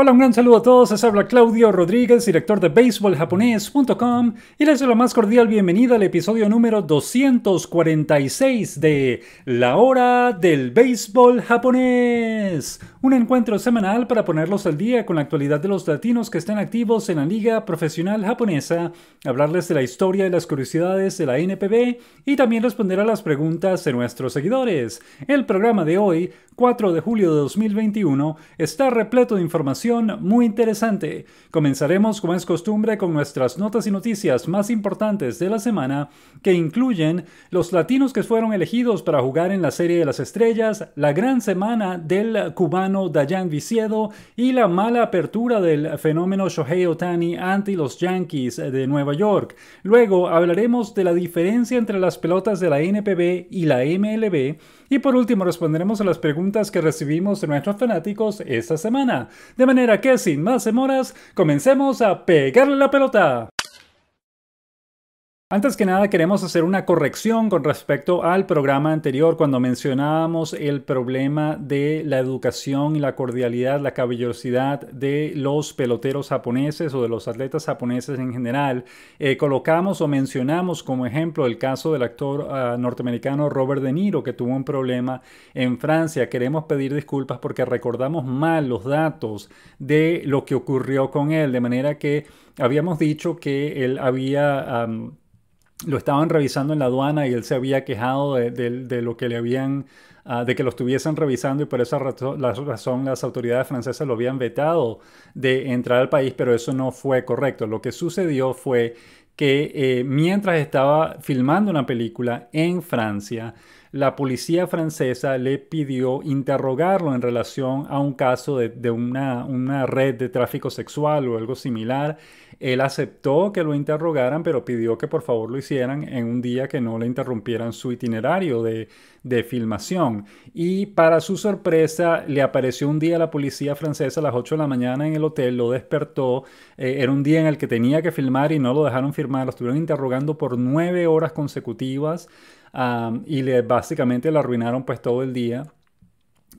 Hola, un gran saludo a todos. Les habla Claudio Rodríguez, director de BaseballJaponés.com y les doy la más cordial bienvenida al episodio número 246 de La Hora del Béisbol Japonés. Un encuentro semanal para ponerlos al día con la actualidad de los latinos que están activos en la Liga Profesional Japonesa, hablarles de la historia y las curiosidades de la NPB y también responder a las preguntas de nuestros seguidores. El programa de hoy, 4 de julio de 2021, está repleto de información muy interesante. Comenzaremos, como es costumbre, con nuestras notas y noticias más importantes de la semana, que incluyen los latinos que fueron elegidos para jugar en la Serie de las Estrellas, la gran semana del cubano Dayan Viciedo y la mala apertura del fenómeno Shohei Otani ante los Yankees de Nueva York. Luego hablaremos de la diferencia entre las pelotas de la NPB y la MLB y por último responderemos a las preguntas que recibimos de nuestros fanáticos esta semana. De manera que sin más demoras, comencemos a pegar la pelota. Antes que nada, queremos hacer una corrección con respecto al programa anterior, cuando mencionábamos el problema de la educación y la cordialidad, la caballerosidad de los peloteros japoneses o de los atletas japoneses en general. Eh, colocamos o mencionamos como ejemplo el caso del actor ah, norteamericano Robert De Niro, que tuvo un problema en Francia. Queremos pedir disculpas porque recordamos mal los datos de lo que ocurrió con él, de manera que habíamos dicho que él había lo estaban revisando en la aduana y él se había quejado de, lo que le habían, ah, de que lo estuviesen revisando y por esa razón las autoridades francesas lo habían vetado de entrar al país, pero eso no fue correcto. Lo que sucedió fue que eh, mientras estaba filmando una película en Francia, la policía francesa le pidió interrogarlo en relación a un caso de, una, una red de tráfico sexual o algo similar él aceptó que lo interrogaran, pero pidió que por favor lo hicieran en un día que no le interrumpieran su itinerario de, filmación. Y para su sorpresa, le apareció un día la policía francesa a las 8 de la mañana en el hotel, lo despertó. Eh, era un día en el que tenía que filmar y no lo dejaron filmar. Lo estuvieron interrogando por nueve horas consecutivas y le, básicamente le arruinaron pues todo el día.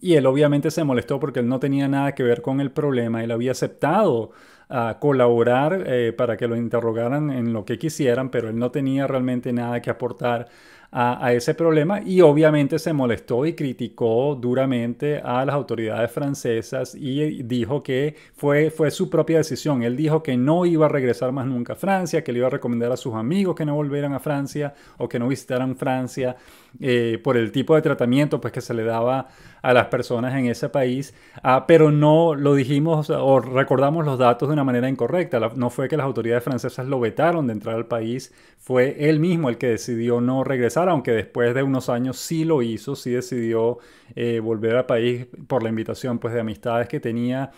Y él obviamente se molestó porque él no tenía nada que ver con el problema. Él había aceptado a colaborar eh, para que lo interrogaran en lo que quisieran, pero él no tenía realmente nada que aportar a, ese problema y obviamente se molestó y criticó duramente a las autoridades francesas y dijo que fue, fue su propia decisión. Él dijo que no iba a regresar más nunca a Francia, que le iba a recomendar a sus amigos que no volvieran a Francia o que no visitaran Francia eh, por el tipo de tratamiento pues, que se le daba a las personas en ese país, ah, pero no lo dijimos o recordamos los datos de una manera incorrecta. no fue que las autoridades francesas lo vetaron de entrar al país, fue él mismo el que decidió no regresar, aunque después de unos años sí lo hizo, sí decidió eh, volver al país por la invitación pues, de amistades que tenía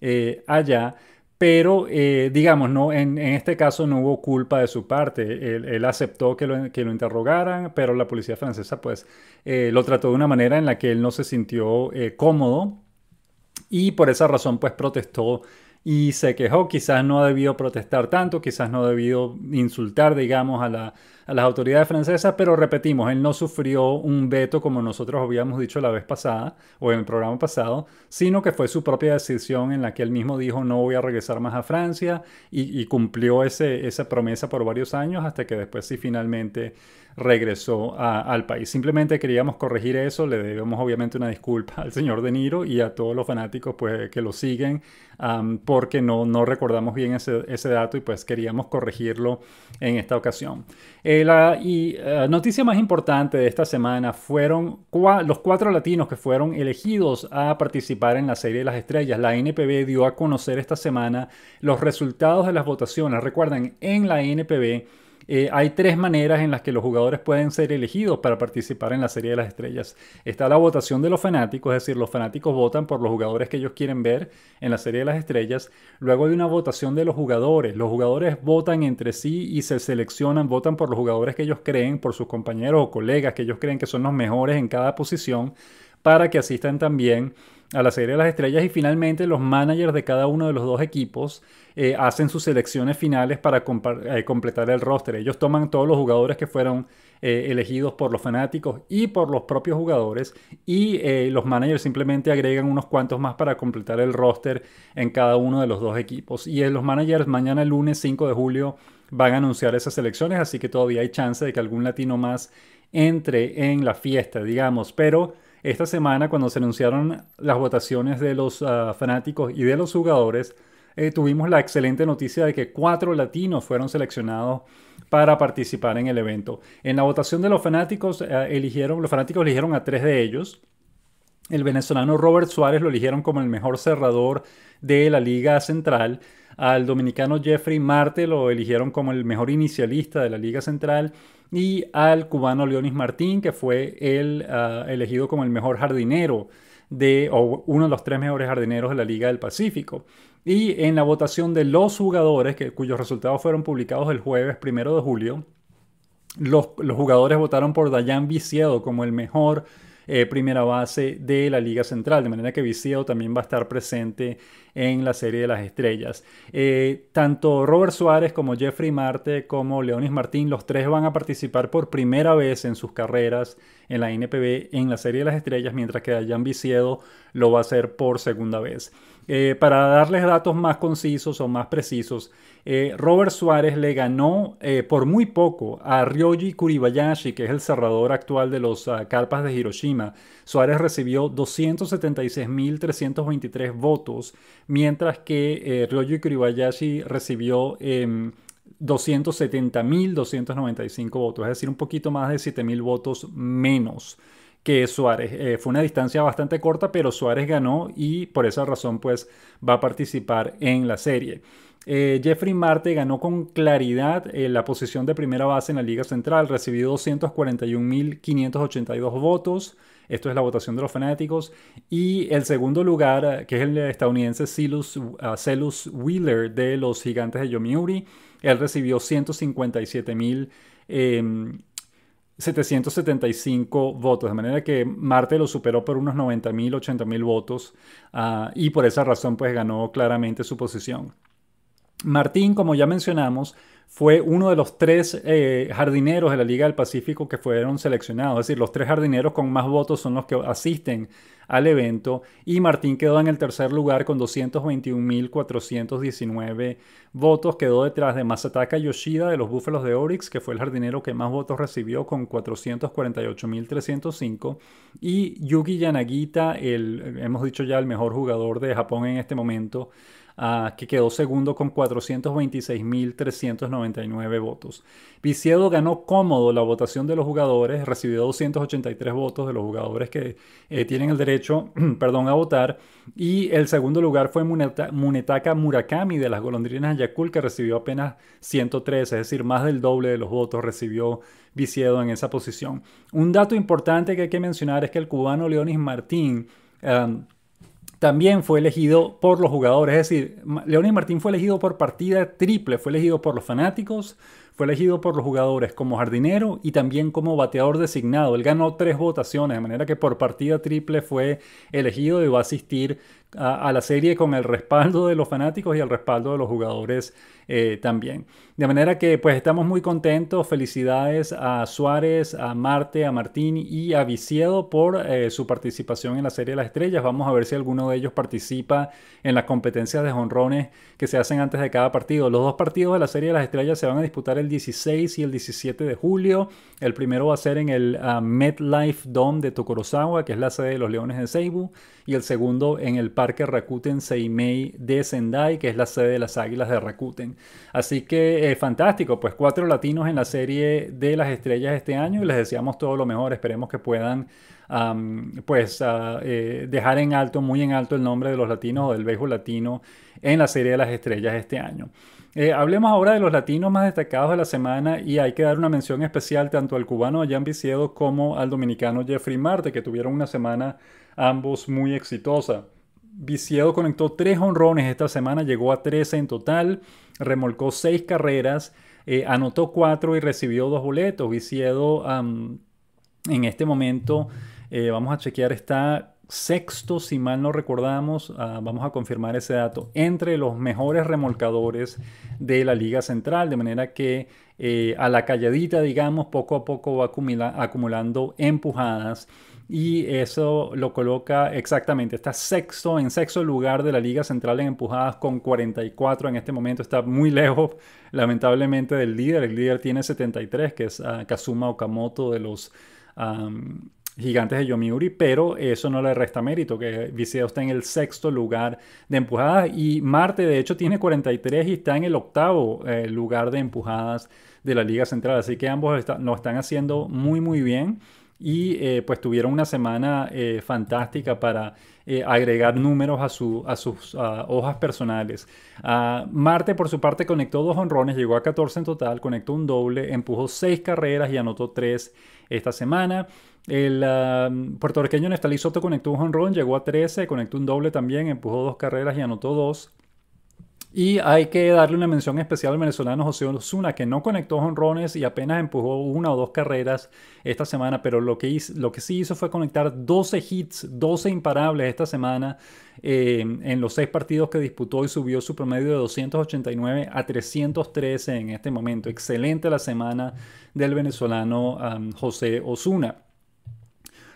eh, allá. Pero, eh, digamos, ¿no? En, este caso no hubo culpa de su parte. Él, aceptó que lo, interrogaran, pero la policía francesa pues eh, lo trató de una manera en la que él no se sintió eh, cómodo y por esa razón pues protestó y se quejó. Quizás no ha debido protestar tanto, quizás no ha debido insultar, digamos, a la, a las autoridades francesas, pero repetimos, él no sufrió un veto como nosotros habíamos dicho la vez pasada o en el programa pasado, sino que fue su propia decisión en la que él mismo dijo no voy a regresar más a Francia y, cumplió ese, esa promesa por varios años hasta que después sí finalmente regresó al país. Simplemente queríamos corregir eso, le debemos obviamente una disculpa al señor De Niro y a todos los fanáticos pues, que lo siguen porque no, no recordamos bien ese, ese, dato y pues queríamos corregirlo en esta ocasión. Eh, eh, la y, eh, noticia más importante de esta semana fueron los cuatro latinos que fueron elegidos a participar en la Serie de las Estrellas. La NPB dio a conocer esta semana los resultados de las votaciones. Recuerden, en la NPB eh, hay tres maneras en las que los jugadores pueden ser elegidos para participar en la Serie de las Estrellas. Está la votación de los fanáticos, es decir, los fanáticos votan por los jugadores que ellos quieren ver en la Serie de las Estrellas. Luego hay una votación de los jugadores. Los jugadores votan entre sí y se seleccionan, votan por los jugadores que ellos creen, por sus compañeros o colegas que ellos creen que son los mejores en cada posición, para que asistan también a la Serie de las Estrellas y finalmente los managers de cada uno de los dos equipos eh, hacen sus selecciones finales para eh, completar el roster. Ellos toman todos los jugadores que fueron eh, elegidos por los fanáticos y por los propios jugadores y los managers simplemente agregan unos cuantos más para completar el roster en cada uno de los dos equipos. Y los managers mañana lunes 5 de julio van a anunciar esas selecciones, así que todavía hay chance de que algún latino más entre en la fiesta, digamos, pero... Esta semana, cuando se anunciaron las votaciones de los ah, fanáticos y de los jugadores, eh, tuvimos la excelente noticia de que cuatro latinos fueron seleccionados para participar en el evento. En la votación de los fanáticos, eh, eligieron, los fanáticos eligieron a tres de ellos. El venezolano Robert Suárez lo eligieron como el mejor cerrador de la Liga Central. Al dominicano Jeffrey Marte lo eligieron como el mejor inicialista de la Liga Central y al cubano Leonis Martín, que fue el ah, elegido como el mejor jardinero de, o uno de los tres mejores jardineros de la Liga del Pacífico. Y en la votación de los jugadores, que, cuyos resultados fueron publicados el jueves primero de julio, los, jugadores votaron por Dayan Viciedo como el mejor eh, primera base de la Liga Central, de manera que Viciedo también va a estar presente en la serie de las estrellas. Eh, tanto Robert Suárez como Jeffrey Marte como Leonis Martín, los tres van a participar por primera vez en sus carreras en la NPB en la serie de las estrellas, mientras que Dayan Viciedo lo va a hacer por segunda vez. Eh, para darles datos más concisos o más precisos, eh, Robert Suárez le ganó por muy poco a Ryoji Kuribayashi, que es el cerrador actual de los ah, Carpas de Hiroshima. Suárez recibió 276.323 votos, mientras que eh, Ryoji Kuribayashi recibió... 270.295 em, votos, es decir, un poquito más de 7.000 votos menos que Suárez. Eh, fue una distancia bastante corta, pero Suárez ganó y por esa razón pues va a participar en la serie. Eh, Jeffrey Marte ganó con claridad eh, la posición de primera base en la Liga Central, recibió 241.582 votos. Esto es la votación de los fanáticos. Y el segundo lugar, que es el estadounidense Celus, Celus ah, Wheeler de los Gigantes de Yomiuri, él recibió 157.775 em, votos, de manera que Marte lo superó por unos 90.000, 80.000 votos ah, y por esa razón pues ganó claramente su posición. Martín, como ya mencionamos, fue uno de los tres eh, jardineros de la Liga del Pacífico que fueron seleccionados. Es decir, los tres jardineros con más votos son los que asisten al evento y Martín quedó en el tercer lugar con 221.419 votos quedó detrás de Masataka Yoshida de los Búfalos de Oryx, que fue el jardinero que más votos recibió con 448.305, y Yugi Yanagita, el, hemos dicho ya el mejor jugador de Japón en este momento, ah, que quedó segundo con 426.399 votos. Viciedo ganó cómodo la votación de los jugadores, recibió 283 votos de los jugadores que eh, tienen el derecho perdón, a votar. Y el segundo lugar fue Munetaka Murakami de las golondrinas que recibió apenas 113, es decir, más del doble de los votos recibió Viciedo en esa posición. Un dato importante que hay que mencionar es que el cubano Leonis Martín em, también fue elegido por los jugadores, es decir, Leonis Martín fue elegido por partida triple, fue elegido por los fanáticos, fue elegido por los jugadores como jardinero y también como bateador designado. Él ganó tres votaciones, de manera que por partida triple fue elegido y va a asistir a, la serie con el respaldo de los fanáticos y el respaldo de los jugadores eh, también. De manera que pues estamos muy contentos, felicidades a Suárez, a Marte, a Martín y a Viciedo por eh, su participación en la Serie de las Estrellas. Vamos a ver si alguno de ellos participa en las competencias de jonrones que se hacen antes de cada partido. Los dos partidos de la Serie de las Estrellas se van a disputar el 16 y el 17 de julio. El primero va a ser en el ah, MetLife Dome de Tokorozawa, que es la sede de los Leones de Seibu, y el segundo en el Parque Rakuten Seimei de Sendai, que es la sede de las Águilas de Rakuten. Así que eh, fantástico, pues cuatro latinos en la serie de las estrellas este año y les deseamos todo lo mejor, esperemos que puedan pues ah, eh, dejar en alto, muy en alto el nombre de los latinos o del vejo latino en la serie de las estrellas este año. Eh, hablemos ahora de los latinos más destacados de la semana y hay que dar una mención especial tanto al cubano Jan Viciedo como al dominicano Jeffrey Marte, que tuvieron una semana ambos muy exitosa. Viciedo conectó tres honrones esta semana, llegó a 13 en total, remolcó seis carreras, eh, anotó cuatro y recibió dos boletos. Viciedo en este momento, eh, vamos a chequear, está sexto, si mal no recordamos, ah, vamos a confirmar ese dato, entre los mejores remolcadores de la Liga Central, de manera que eh, a la calladita, digamos, poco a poco va acumulando empujadas y eso lo coloca exactamente, está sexto en sexto lugar de la Liga Central en empujadas con 44 en este momento, está muy lejos lamentablemente del líder, el líder tiene 73 que es ah, Kazuma Okamoto de los gigantes de Yomiuri, pero eso no le resta mérito, que Viseo está en el sexto lugar de empujadas y Marte de hecho tiene 43 y está en el octavo eh, lugar de empujadas de la Liga Central, así que ambos nos lo están haciendo muy muy bien y eh, pues tuvieron una semana eh, fantástica para eh, agregar números a, a sus hojas personales. Ah, Marte por su parte conectó dos honrones, llegó a 14 en total, conectó un doble, empujó seis carreras y anotó tres esta semana. El ah, puertorriqueño Nestalí Soto conectó un honrón, llegó a 13, conectó un doble también, empujó dos carreras y anotó dos. Y hay que darle una mención especial al venezolano José Osuna, que no conectó honrones y apenas empujó una o dos carreras esta semana, pero lo que, hizo, lo que sí hizo fue conectar 12 hits, 12 imparables esta semana eh, en los seis partidos que disputó y subió su promedio de 289 a 313 en este momento. Excelente la semana del venezolano José Osuna.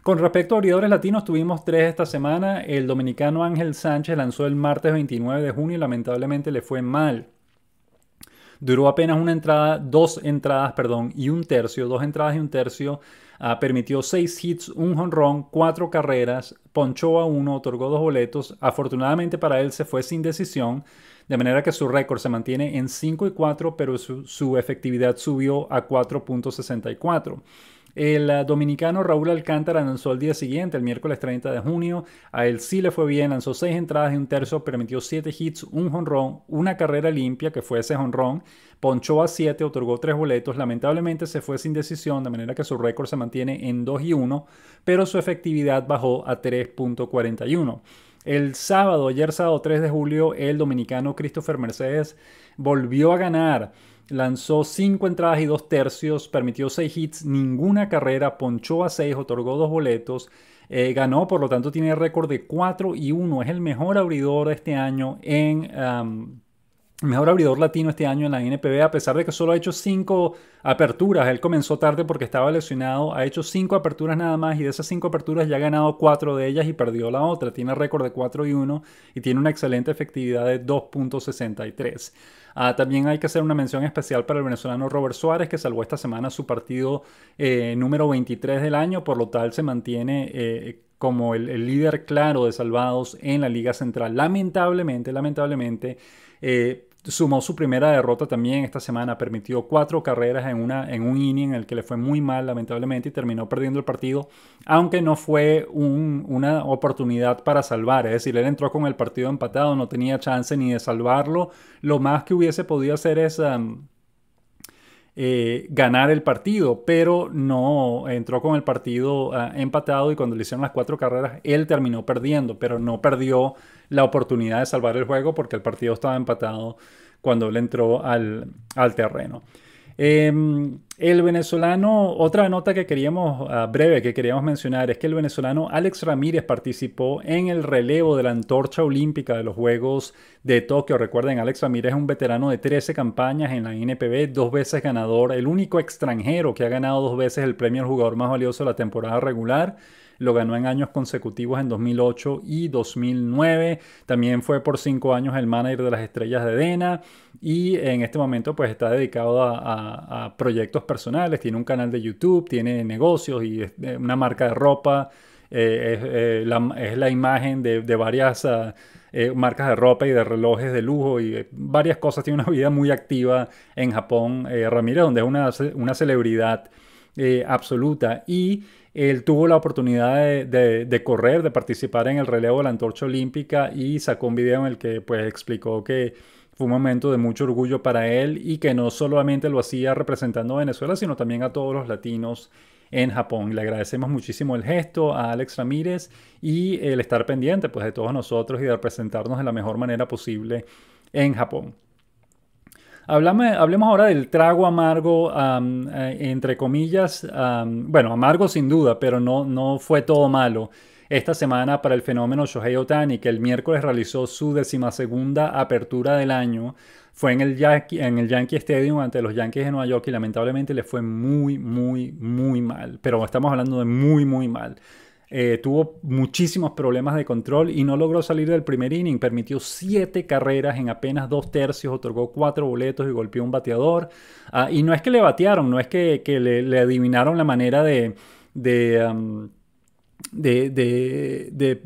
Con respecto a abridores latinos, tuvimos tres esta semana. El dominicano Ángel Sánchez lanzó el martes 29 de junio y lamentablemente le fue mal. Duró apenas una entrada, dos entradas, perdón, y un tercio, dos entradas y un tercio. Ah, permitió seis hits, un jonrón, cuatro carreras, ponchó a uno, otorgó dos boletos. Afortunadamente para él se fue sin decisión, de manera que su récord se mantiene en 5 y 4, pero su, su efectividad subió a 4.64. El ah, dominicano Raúl Alcántara lanzó al día siguiente, el miércoles 30 de junio. A él sí le fue bien, lanzó seis entradas y un tercio, permitió siete hits, un jonrón, una carrera limpia que fue ese jonrón, ponchó a siete, otorgó tres boletos. Lamentablemente se fue sin decisión, de manera que su récord se mantiene en 2 y 1, pero su efectividad bajó a 3.41. El sábado, ayer sábado 3 de julio, el dominicano Christopher Mercedes volvió a ganar lanzó 5 entradas y 2 tercios, permitió 6 hits, ninguna carrera, ponchó a 6, otorgó 2 boletos, eh, ganó, por lo tanto tiene récord de 4 y 1, es el mejor abridor de este año en mejor abridor latino este año en la NPB, a pesar de que solo ha hecho cinco aperturas. Él comenzó tarde porque estaba lesionado, ha hecho cinco aperturas nada más y de esas cinco aperturas ya ha ganado cuatro de ellas y perdió la otra. Tiene récord de 4 y 1 y tiene una excelente efectividad de 2.63. Ah, también hay que hacer una mención especial para el venezolano Robert Suárez, que salvó esta semana su partido eh, número 23 del año, por lo tal se mantiene eh, como el, líder claro de salvados en la Liga Central. Lamentablemente, lamentablemente, eh, sumó su primera derrota también esta semana, permitió cuatro carreras en, una, en un inning en el que le fue muy mal lamentablemente y terminó perdiendo el partido, aunque no fue una oportunidad para salvar, es decir, él entró con el partido empatado, no tenía chance ni de salvarlo, lo más que hubiese podido hacer es... Um, eh, ganar el partido, pero no entró con el partido ah, empatado y cuando le hicieron las cuatro carreras, él terminó perdiendo, pero no perdió la oportunidad de salvar el juego porque el partido estaba empatado cuando él entró al, al terreno. Em, el venezolano, otra nota que queríamos, ah, breve, que queríamos mencionar, es que el venezolano Alex Ramírez participó en el relevo de la antorcha olímpica de los Juegos de Tokio. Recuerden, Alex Ramírez es un veterano de 13 campañas en la NPB, dos veces ganador, el único extranjero que ha ganado dos veces el premio al jugador más valioso de la temporada regular lo ganó en años consecutivos en 2008 y 2009. También fue por cinco años el manager de las estrellas de Dena y en este momento pues está dedicado a, proyectos personales. Tiene un canal de YouTube, tiene negocios y eh, una marca de ropa. Eh, eh, es, la, imagen de, varias ah, marcas de ropa y de relojes de lujo y varias cosas. Tiene una vida muy activa en Japón, Ramírez, donde es una, una celebridad absoluta. Y él tuvo la oportunidad de, correr, de participar en el relevo de la antorcha olímpica y sacó un video en el que pues explicó que fue un momento de mucho orgullo para él y que no solamente lo hacía representando a Venezuela, sino también a todos los latinos en Japón. Le agradecemos muchísimo el gesto a Alex Ramírez y el estar pendiente pues, de todos nosotros y de representarnos de la mejor manera posible en Japón hablemos ahora del trago amargo, eh, entre comillas. bueno, amargo sin duda, pero no, no fue todo malo. Esta semana para el fenómeno Shohei Otani, que el miércoles realizó su decimasegunda apertura del año, fue en el, Yankee, en el Yankee Stadium ante los Yankees de Nueva York y lamentablemente le fue muy, muy, muy mal. Pero estamos hablando de muy, muy mal. Eh, tuvo muchísimos problemas de control y no logró salir del primer inning. Permitió siete carreras en apenas dos tercios, otorgó cuatro boletos y golpeó un bateador. Ah, y no es que le batearon, no es que, le, adivinaron la manera de... de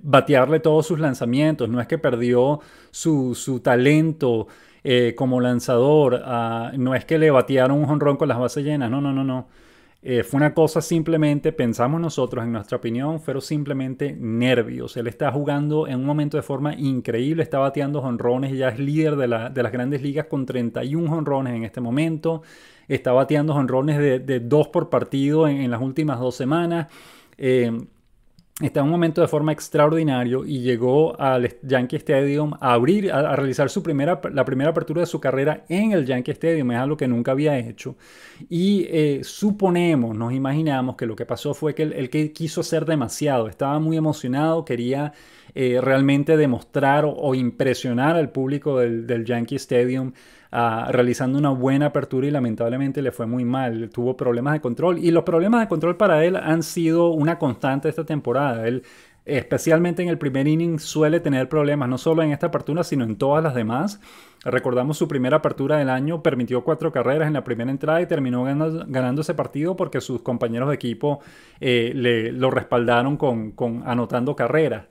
batearle todos sus lanzamientos, no es que perdió su, talento eh, como lanzador, ah, no es que le batearon un jonrón con las bases llenas, no, no, no, no. Eh, fue una cosa simplemente, pensamos nosotros, en nuestra opinión, pero simplemente nervios. Él está jugando en un momento de forma increíble, está bateando jonrones, ya es líder de, las grandes ligas con 31 jonrones en este momento, está bateando jonrones de, dos por partido en, las últimas dos semanas. Eh, está en un momento de forma extraordinario y llegó al Yankee Stadium a abrir, a, realizar su primera, la primera apertura de su carrera en el Yankee Stadium, es algo que nunca había hecho. Y eh, suponemos, nos imaginamos que lo que pasó fue que el que quiso hacer demasiado, estaba muy emocionado, quería eh, realmente demostrar o, impresionar al público del, del Yankee Stadium realizando una buena apertura y lamentablemente le fue muy mal. Tuvo problemas de control y los problemas de control para él han sido una constante esta temporada. Él especialmente en el primer inning, suele tener problemas, no solo en esta apertura, sino en todas las demás. Recordamos su primera apertura del año, permitió cuatro carreras en la primera entrada y terminó ganando, ese partido porque sus compañeros de equipo eh, le, lo respaldaron con anotando carreras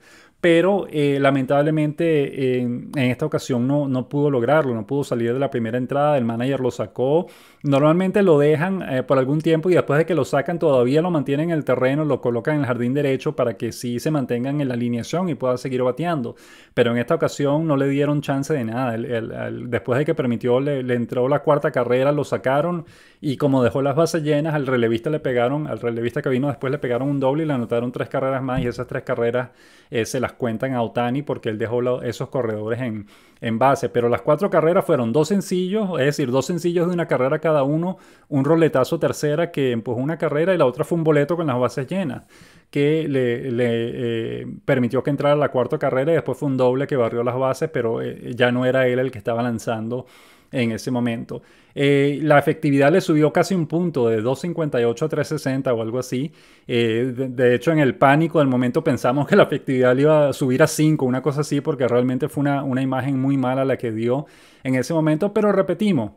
pero eh, lamentablemente eh, en, esta ocasión no, no pudo lograrlo, no pudo salir de la primera entrada, el manager lo sacó Normalmente lo dejan eh, por algún tiempo y después de que lo sacan todavía lo mantienen en el terreno, lo colocan en el jardín derecho para que sí se mantengan en la alineación y puedan seguir bateando. Pero en esta ocasión no le dieron chance de nada. después de que permitió, le, entró la cuarta carrera, lo sacaron y como dejó las bases llenas, al relevista le pegaron, al relevista que vino después le pegaron un doble y le anotaron tres carreras más y esas tres carreras eh, se las cuentan a Otani porque él dejó esos corredores en, en base. Pero las cuatro carreras fueron dos sencillos, es decir, dos sencillos de una carrera cada uno un roletazo tercera que empujó una carrera y la otra fue un boleto con las bases llenas que le, eh, permitió que entrara a la cuarta carrera y después fue un doble que barrió las bases, pero eh, ya no era él el que estaba lanzando en ese momento. Eh, la efectividad le subió casi un punto, de 2.58 a 3.60 o algo así. de, hecho, en el pánico del momento pensamos que la efectividad le iba a subir a 5, una cosa así, porque realmente fue una, una imagen muy mala la que dio en ese momento, pero repetimos.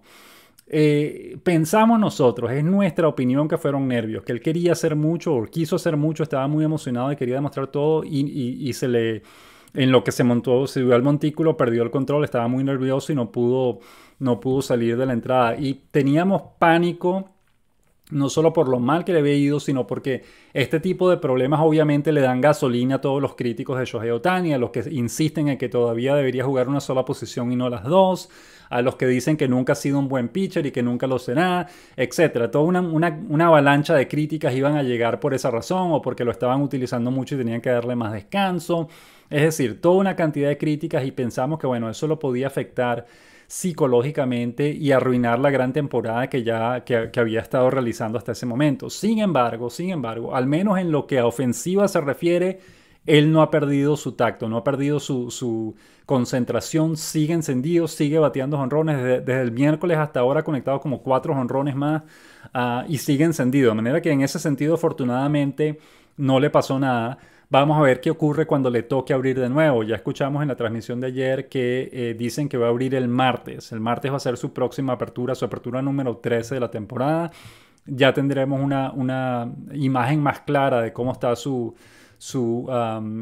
Eh, pensamos nosotros, es nuestra opinión que fueron nervios, que él quería hacer mucho o quiso hacer mucho, estaba muy emocionado y quería demostrar todo y, se le en lo que se montó, se subió al montículo, perdió el control, estaba muy nervioso y no pudo, no pudo salir de la entrada. Y teníamos pánico no solo por lo mal que le había ido, sino porque este tipo de problemas obviamente le dan gasolina a todos los críticos de Shohei Otani, a los que insisten en que todavía debería jugar una sola posición y no las dos, a los que dicen que nunca ha sido un buen pitcher y que nunca lo será, etc. Toda una, una avalancha de críticas iban a llegar por esa razón o porque lo estaban utilizando mucho y tenían que darle más descanso. Es decir, toda una cantidad de críticas y pensamos que bueno, eso lo podía afectar psicológicamente y arruinar la gran temporada que ya que, había estado realizando hasta ese momento. Sin embargo, sin embargo, al menos en lo que a ofensiva se refiere, él no ha perdido su tacto, no ha perdido su, concentración, sigue encendido, sigue bateando honrones desde, el miércoles hasta ahora conectado como cuatro honrones más ah, y sigue encendido. De manera que en ese sentido, afortunadamente, no le pasó nada. Vamos a ver qué ocurre cuando le toque abrir de nuevo. Ya escuchamos en la transmisión de ayer que eh, dicen que va a abrir el martes. El martes va a ser su próxima apertura, su apertura número 13 de la temporada. Ya tendremos una, una imagen más clara de cómo está su, su,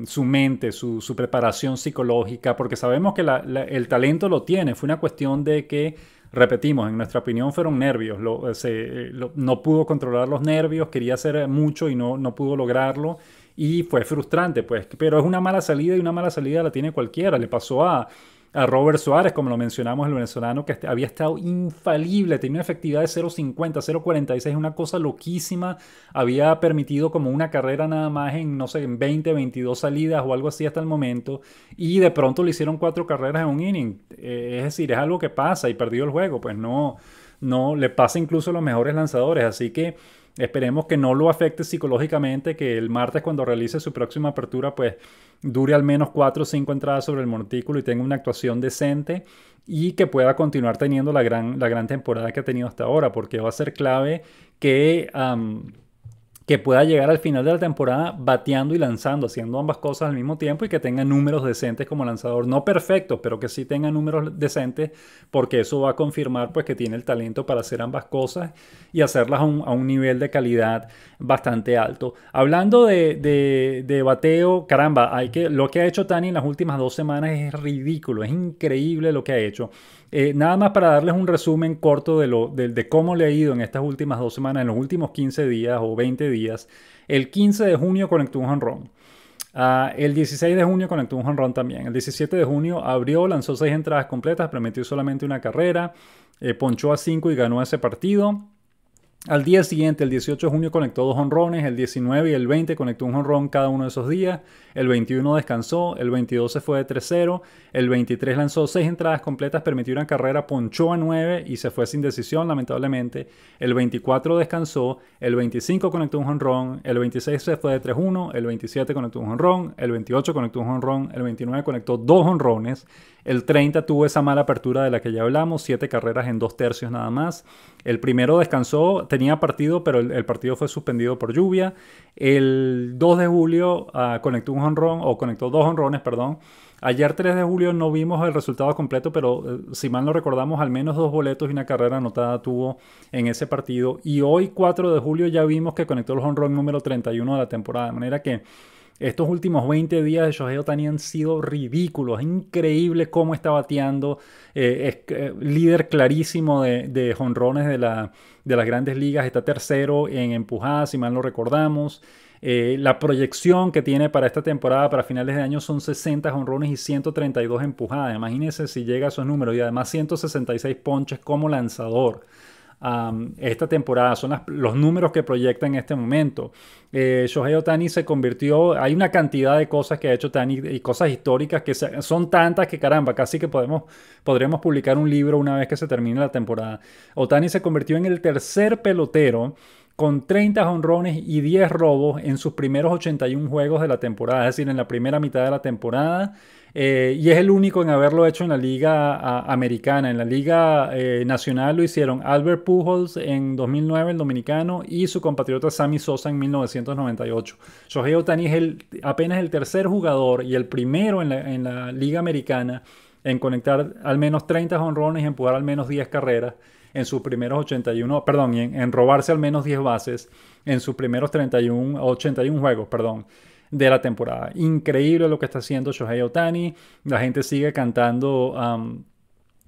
su mente, su, su, preparación psicológica, porque sabemos que el talento lo tiene. Fue una cuestión de que, repetimos, en nuestra opinión fueron nervios. Lo, eh, eh, no pudo controlar los nervios, quería hacer mucho y no, no pudo lograrlo y fue frustrante, pues, pero es una mala salida y una mala salida la tiene cualquiera, le pasó a Robert Suárez, como lo mencionamos, el venezolano que este, había estado infalible, tenía una efectividad de 0.50, 0.46, una cosa loquísima, había permitido como una carrera nada más en, no sé, en 20, 22 salidas o algo así hasta el momento, y de pronto le hicieron cuatro carreras en un inning, eh, es decir, es algo que pasa y perdió el juego, pues no, no, le pasa incluso a los mejores lanzadores, así que Esperemos que no lo afecte psicológicamente, que el martes cuando realice su próxima apertura, pues dure al menos cuatro o cinco entradas sobre el montículo y tenga una actuación decente y que pueda continuar teniendo la gran, la gran temporada que ha tenido hasta ahora, porque va a ser clave que que pueda llegar al final de la temporada bateando y lanzando, haciendo ambas cosas al mismo tiempo y que tenga números decentes como lanzador. No perfectos, pero que sí tenga números decentes porque eso va a confirmar pues que tiene el talento para hacer ambas cosas y hacerlas a un, nivel de calidad bastante alto. Hablando de, de, bateo, caramba, hay que, lo que ha hecho Tani en las últimas dos semanas es ridículo, es increíble lo que ha hecho. Eh, nada más para darles un resumen corto de, lo, de, cómo le ha ido en estas últimas dos semanas, en los últimos 15 días o 20 días. El 15 de junio conectó un jonrón. Ah, el 16 de junio conectó un jonrón también. El 17 de junio abrió, lanzó seis entradas completas, prometió solamente una carrera, eh, ponchó a 5 y ganó ese partido. Al día siguiente, el 18 de junio, conectó dos honrones, el 19 y el 20 conectó un honrón cada uno de esos días, el 21 descansó, el 22 se fue de 3-0, el 23 lanzó seis entradas completas, permitió una carrera, ponchó a 9 y se fue sin decisión, lamentablemente, el 24 descansó, el 25 conectó un honrón, el 26 se fue de 3-1, el 27 conectó un honrón, el 28 conectó un honrón, el 29 conectó dos honrones, el 30 tuvo esa mala apertura de la que ya hablamos, siete carreras en dos tercios nada más. El primero descansó, tenía partido, pero el, partido fue suspendido por lluvia. El 2 de julio ah, conectó un honrón, o conectó dos honrones, perdón. Ayer 3 de julio no vimos el resultado completo, pero eh, si mal no recordamos, al menos dos boletos y una carrera anotada tuvo en ese partido. Y hoy 4 de julio ya vimos que conectó el honrón número 31 de la temporada. De manera que estos últimos 20 días de Shohei Otani han sido ridículos. Es increíble cómo está bateando. Eh, es eh, líder clarísimo de jonrones de, las grandes ligas. Está tercero en empujadas, si mal no recordamos. Eh, la proyección que tiene para esta temporada, para finales de año, son 60 jonrones y 132 empujadas. Imagínense si llega a esos números y además 166 ponches como lanzador esta temporada, son los números que proyecta en este momento. Eh, Shohei Otani se convirtió, hay una cantidad de cosas que ha hecho Otani y cosas históricas que son tantas que caramba, casi que podemos, podremos publicar un libro una vez que se termine la temporada. Otani se convirtió en el tercer pelotero con 30 honrones y 10 robos en sus primeros 81 juegos de la temporada, es decir, en la primera mitad de la temporada. Eh, y es el único en haberlo hecho en la liga americana. En la liga eh, nacional lo hicieron Albert Pujols en 2009, el dominicano, y su compatriota Sammy Sosa en 1998. Shohei Otani es apenas el tercer jugador y el primero en la, liga americana en conectar al menos 30 honrones y empujar al menos 10 carreras en sus primeros 81, perdón, en, en robarse al menos 10 bases en sus primeros 31, 81 juegos, perdón de la temporada. Increíble lo que está haciendo Shohei Otani. La gente sigue cantando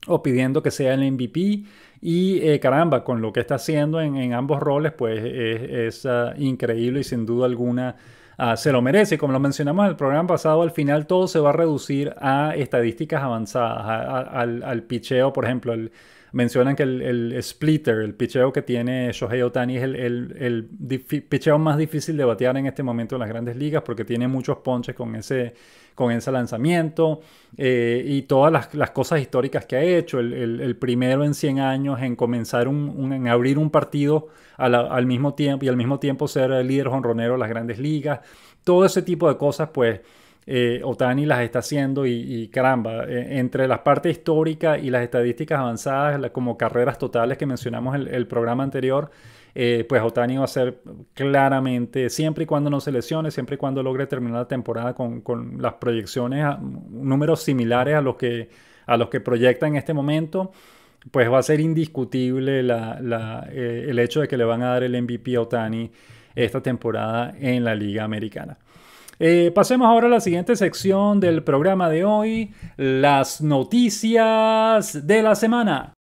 o pidiendo que sea el MVP. Y eh, caramba, con lo que está haciendo en, ambos roles, pues es, ah, increíble y sin duda alguna ah, se lo merece. Como lo mencionamos en el programa pasado, al final todo se va a reducir a estadísticas avanzadas, al, al picheo, por ejemplo, el mencionan que el, splitter, el picheo que tiene Shohei Otani es el, el, picheo más difícil de batear en este momento en las grandes ligas porque tiene muchos ponches con ese, con ese lanzamiento eh, y todas las, cosas históricas que ha hecho. El, primero en 100 años en comenzar un, en abrir un partido al mismo tiempo y al mismo tiempo ser el líder honronero de las grandes ligas. Todo ese tipo de cosas, pues eh, Otani las está haciendo y, caramba, eh, entre la parte histórica y las estadísticas avanzadas, como carreras totales que mencionamos en el, programa anterior, eh, pues Otani va a ser claramente, siempre y cuando no se lesione, siempre y cuando logre terminar la temporada con, las proyecciones, números similares a los que, a los que proyecta en este momento, pues va a ser indiscutible el hecho de que le van a dar el MVP a Otani esta temporada en la Liga Americana. Eh, pasemos ahora a la siguiente sección del programa de hoy, las noticias de la semana.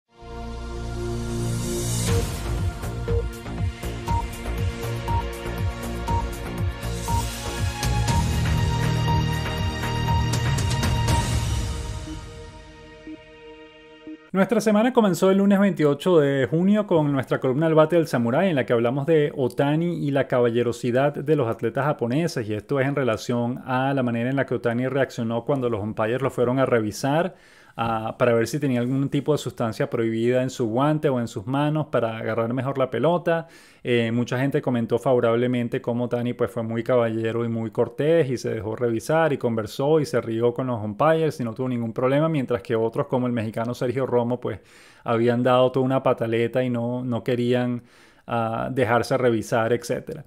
Nuestra semana comenzó el lunes 28 de junio con nuestra columna El bate del samurái en la que hablamos de Otani y la caballerosidad de los atletas japoneses y esto es en relación a la manera en la que Otani reaccionó cuando los umpires lo fueron a revisar para ver si tenía algún tipo de sustancia prohibida en su guante o en sus manos para agarrar mejor la pelota. Eh, mucha gente comentó favorablemente cómo Tani pues, fue muy caballero y muy cortés y se dejó revisar y conversó y se rió con los umpires y no tuvo ningún problema, mientras que otros como el mexicano Sergio Romo pues habían dado toda una pataleta y no, querían ah, dejarse revisar, etcétera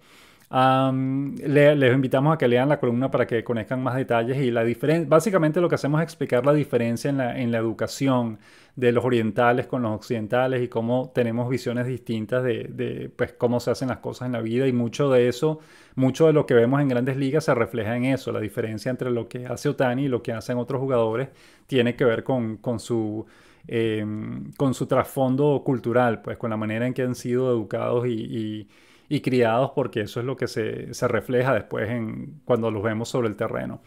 les invitamos a que lean la columna para que conozcan más detalles y la diferencia. Básicamente lo que hacemos es explicar la diferencia en la, educación de los orientales con los occidentales y cómo tenemos visiones distintas de, pues, cómo se hacen las cosas en la vida y mucho de eso, mucho de lo que vemos en grandes ligas se refleja en eso. La diferencia entre lo que hace Otani y lo que hacen otros jugadores tiene que ver con, su... Em, con su trasfondo cultural, pues con la manera en que han sido educados y y criados porque eso es lo que se, refleja después en, cuando los vemos sobre el terreno.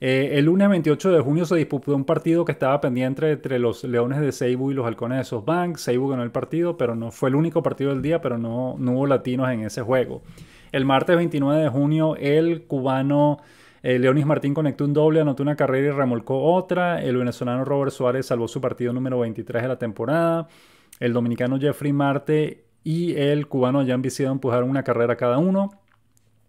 Eh, el lunes 28 de junio se disputó un partido que estaba pendiente entre los Leones de Ceibu y los Halcones de Sosbank. Ceibu ganó el partido, pero no fue el único partido del día, pero no, hubo latinos en ese juego. El martes 29 de junio, el cubano... Eh, Leonis Martín conectó un doble, anotó una carrera y remolcó otra. El venezolano Robert Suárez salvó su partido número 23 de la temporada. El dominicano Jeffrey Marte y el cubano ya han decidido empujar una carrera cada uno.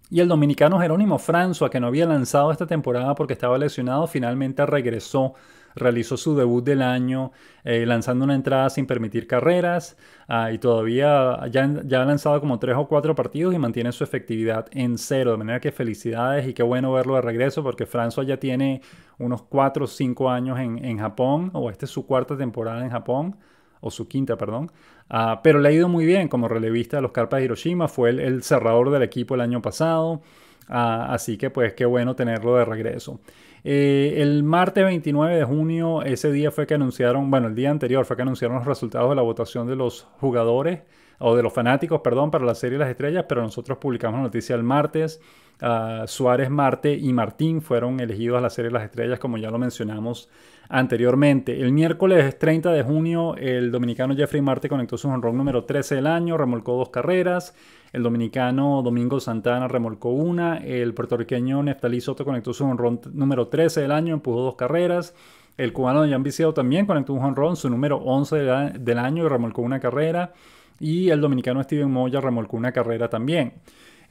Y el dominicano Jerónimo a que no había lanzado esta temporada porque estaba lesionado, finalmente regresó. Realizó su debut del año eh, lanzando una entrada sin permitir carreras ah, y todavía ya, ha lanzado como tres o cuatro partidos y mantiene su efectividad en cero. De manera que felicidades y qué bueno verlo de regreso porque François ya tiene unos cuatro o cinco años en, en Japón o esta es su cuarta temporada en Japón o su quinta, perdón. Ah, pero le ha ido muy bien como relevista a los Carpas de Hiroshima, fue el, cerrador del equipo el año pasado. Ah, así que pues qué bueno tenerlo de regreso. Eh, el martes 29 de junio, ese día fue que anunciaron, bueno, el día anterior fue que anunciaron los resultados de la votación de los jugadores o de los fanáticos, perdón, para la serie Las Estrellas, pero nosotros publicamos la noticia el martes. Ah, Suárez, Marte y Martín fueron elegidos a la serie Las Estrellas, como ya lo mencionamos anteriormente. El miércoles 30 de junio, el dominicano Jeffrey Marte conectó su honrón número 13 del año, remolcó dos carreras. El dominicano Domingo Santana remolcó una. El puertorriqueño Neftalí Soto conectó su honrón número 13 del año, empujó dos carreras. El cubano Jan Viciado también conectó un honrón, su número 11 del año, y remolcó una carrera. Y el dominicano Steven Moya remolcó una carrera también.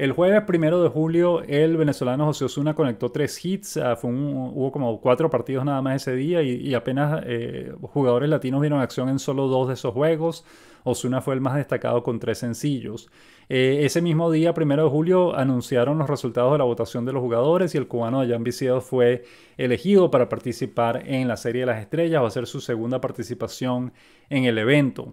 El jueves primero de julio, el venezolano José Osuna conectó tres hits. Ah, fue hubo como cuatro partidos nada más ese día y, apenas eh, jugadores latinos vieron acción en solo dos de esos juegos. Osuna fue el más destacado con tres sencillos. Eh, ese mismo día, primero de julio, anunciaron los resultados de la votación de los jugadores y el cubano Jan Vicedo fue elegido para participar en la Serie de las Estrellas. Va a ser su segunda participación en el evento.